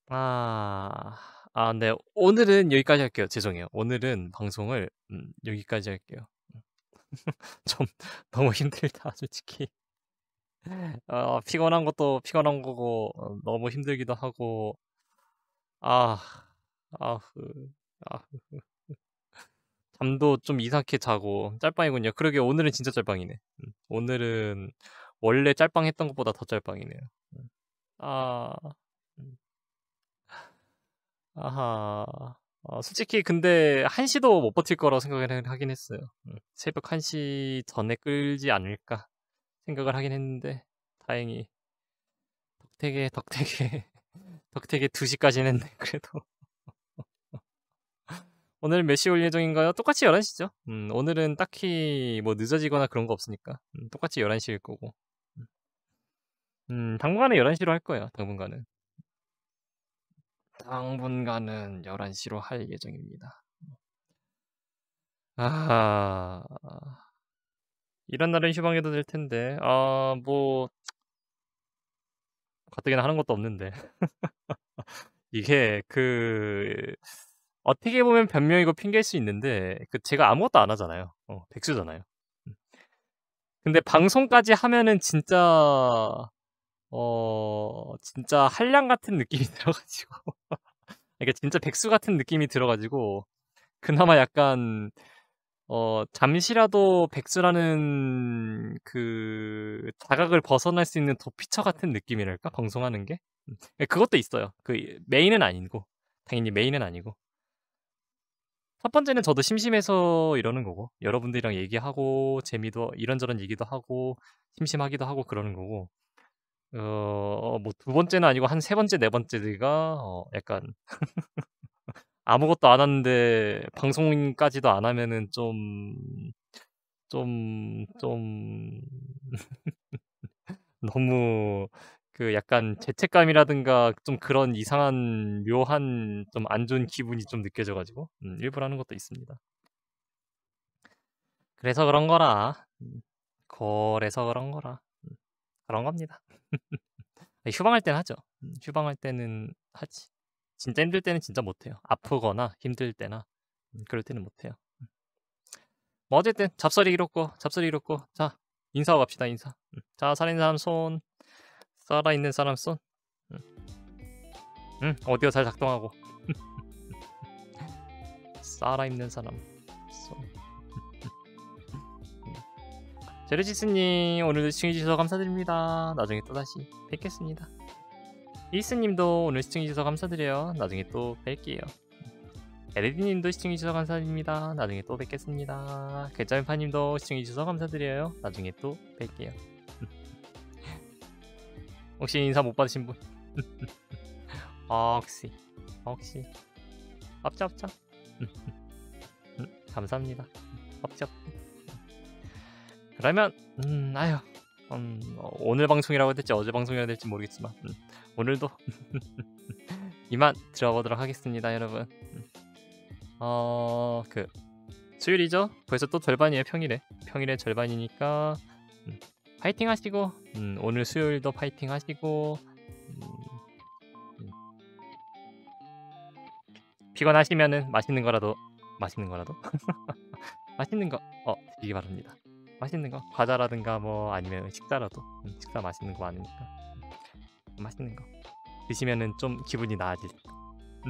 아, 아, 네. 오늘은 여기까지 할게요. 죄송해요. 오늘은 방송을 음, 여기까지 할게요. 좀 너무 힘들다, 솔직히. 어, 피곤한 것도 피곤한 거고 어, 너무 힘들기도 하고 아, 아, 아, 잠도 좀 이상하게 자고 짤방이군요. 그러게 오늘은 진짜 짤방이네. 음, 오늘은 원래 짤방했던 것보다 더 짤방이네요. 음. 아, 음. 아하. 어, 솔직히 근데 1시도 못 버틸 거라고 생각을 하긴 했어요. 음. 새벽 1시 전에 끌지 않을까 생각을 하긴 했는데 다행히 덕택에 덕택에 덕택에 2시까지는 했네 그래도 오늘 몇 시 올 예정인가요? 똑같이 11시죠. 음, 오늘은 딱히 뭐 늦어지거나 그런 거 없으니까 음, 똑같이 11시일 거고 음 당분간은 11시로 할 거예요. 당분간은. 당분간은 11시로 할 예정입니다. 아 이런 날은 휴방해도 될 텐데 아 뭐 가뜩이나 하는 것도 없는데 이게 그 어떻게 보면 변명이고 핑계일 수 있는데 그 제가 아무것도 안 하잖아요. 어, 백수잖아요. 음. 근데 방송까지 하면은 진짜 어, 진짜 한량 같은 느낌이 들어가지고. 그러니까 진짜 백수 같은 느낌이 들어가지고, 그나마 약간, 어, 잠시라도 백수라는 그 자각을 벗어날 수 있는 도피처 같은 느낌이랄까? 방송하는 게? 음, 그것도 있어요. 그 메인은 아니고. 당연히 메인은 아니고. 첫 번째는 저도 심심해서 이러는 거고, 여러분들이랑 얘기하고, 재미도 이런저런 얘기도 하고, 심심하기도 하고 그러는 거고, 어뭐2 어, 번째는 아니고 한 세 번째 네 번째가 어 약간 아무것도 안 하는데 방송까지도 안 하면은 좀 좀 좀 너무 그 약간 죄책감이라든가 좀 그런 이상한 묘한 좀 안 좋은 기분이 좀 느껴져 가지고 음, 일부러 하는 것도 있습니다. 그래서 그런 거라. 그래서 음, 그런 거라. 음, 그런 겁니다. 휴방할 때는 하죠. 음. 휴방할 때는 하지. 진짜 힘들 때는 진짜 못해요. 아프거나 힘들 때나 음, 그럴 때는 못해요. 뭐 어쨌든 잡설이 이렇고 잡설이 이렇고 자 인사하고 갑시다 인사. 음, 자 살인 사람 손 살아 있는 사람 손. 응, 응 어디가 잘 작동하고. 살아 있는 사람. 제르지스님 오늘도 시청해주셔서 감사드립니다. 나중에 또 다시 뵙겠습니다. 이스님도 오늘 시청해주셔서 감사드려요. 나중에 또 뵐게요. 에르디님도 시청해주셔서 감사드립니다. 나중에 또 뵙겠습니다. 괴짜미파님도 시청해주셔서 감사드려요. 나중에 또 뵐게요. 혹시 인사 못 받으신 분? 아, 혹시, 아, 혹시. 업잡잡. 아, 음, 음, 음. 감사합니다. 업잡. 그러면 음 아휴 음, 뭐, 오늘 방송이라고 해야 될지 어제 방송이라고 해야 될지 모르겠지만 음, 오늘도 이만 들어보도록 하겠습니다 여러분 음. 어그 수요일이죠 벌써 또 절반이에요 평일에 평일에 절반이니까 음, 파이팅 하시고 음, 오늘 수요일도 파이팅 하시고 음, 음. 피곤하시면은 맛있는 거라도 맛있는 거라도 맛있는 거어 드리기 바랍니다 맛있는 거 과자라든가 뭐 아니면 식사라도 음, 식사 맛있는 거 많으니까 음, 맛있는 거 드시면은 좀 기분이 나아질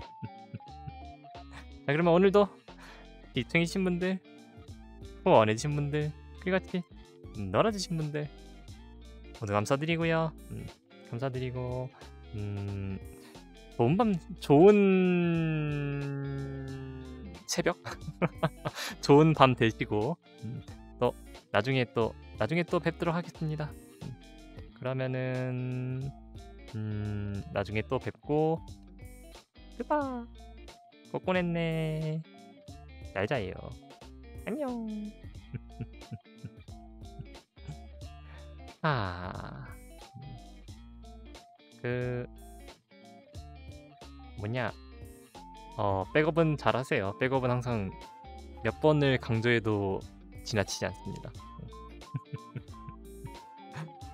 자 그러면 오늘도 이통이신 분들 후원해주신 분들 그같이 음, 놀아주신 분들 모두 감사드리고요 음, 감사드리고 음, 좋은 밤 좋은 새벽 좋은 밤 되시고 음. 나중에 또 나중에 또 뵙도록 하겠습니다. 그러면은 음, 나중에 또 뵙고 끄바 꼬꼬냈네 잘 자요 안녕 아그 음. 뭐냐 어 백업은 잘하세요 백업은 항상 몇 번을 강조해도 지나치지 않습니다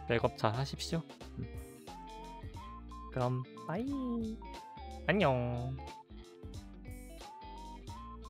백업 잘 하십시오. 음. 그럼 빠이 안녕.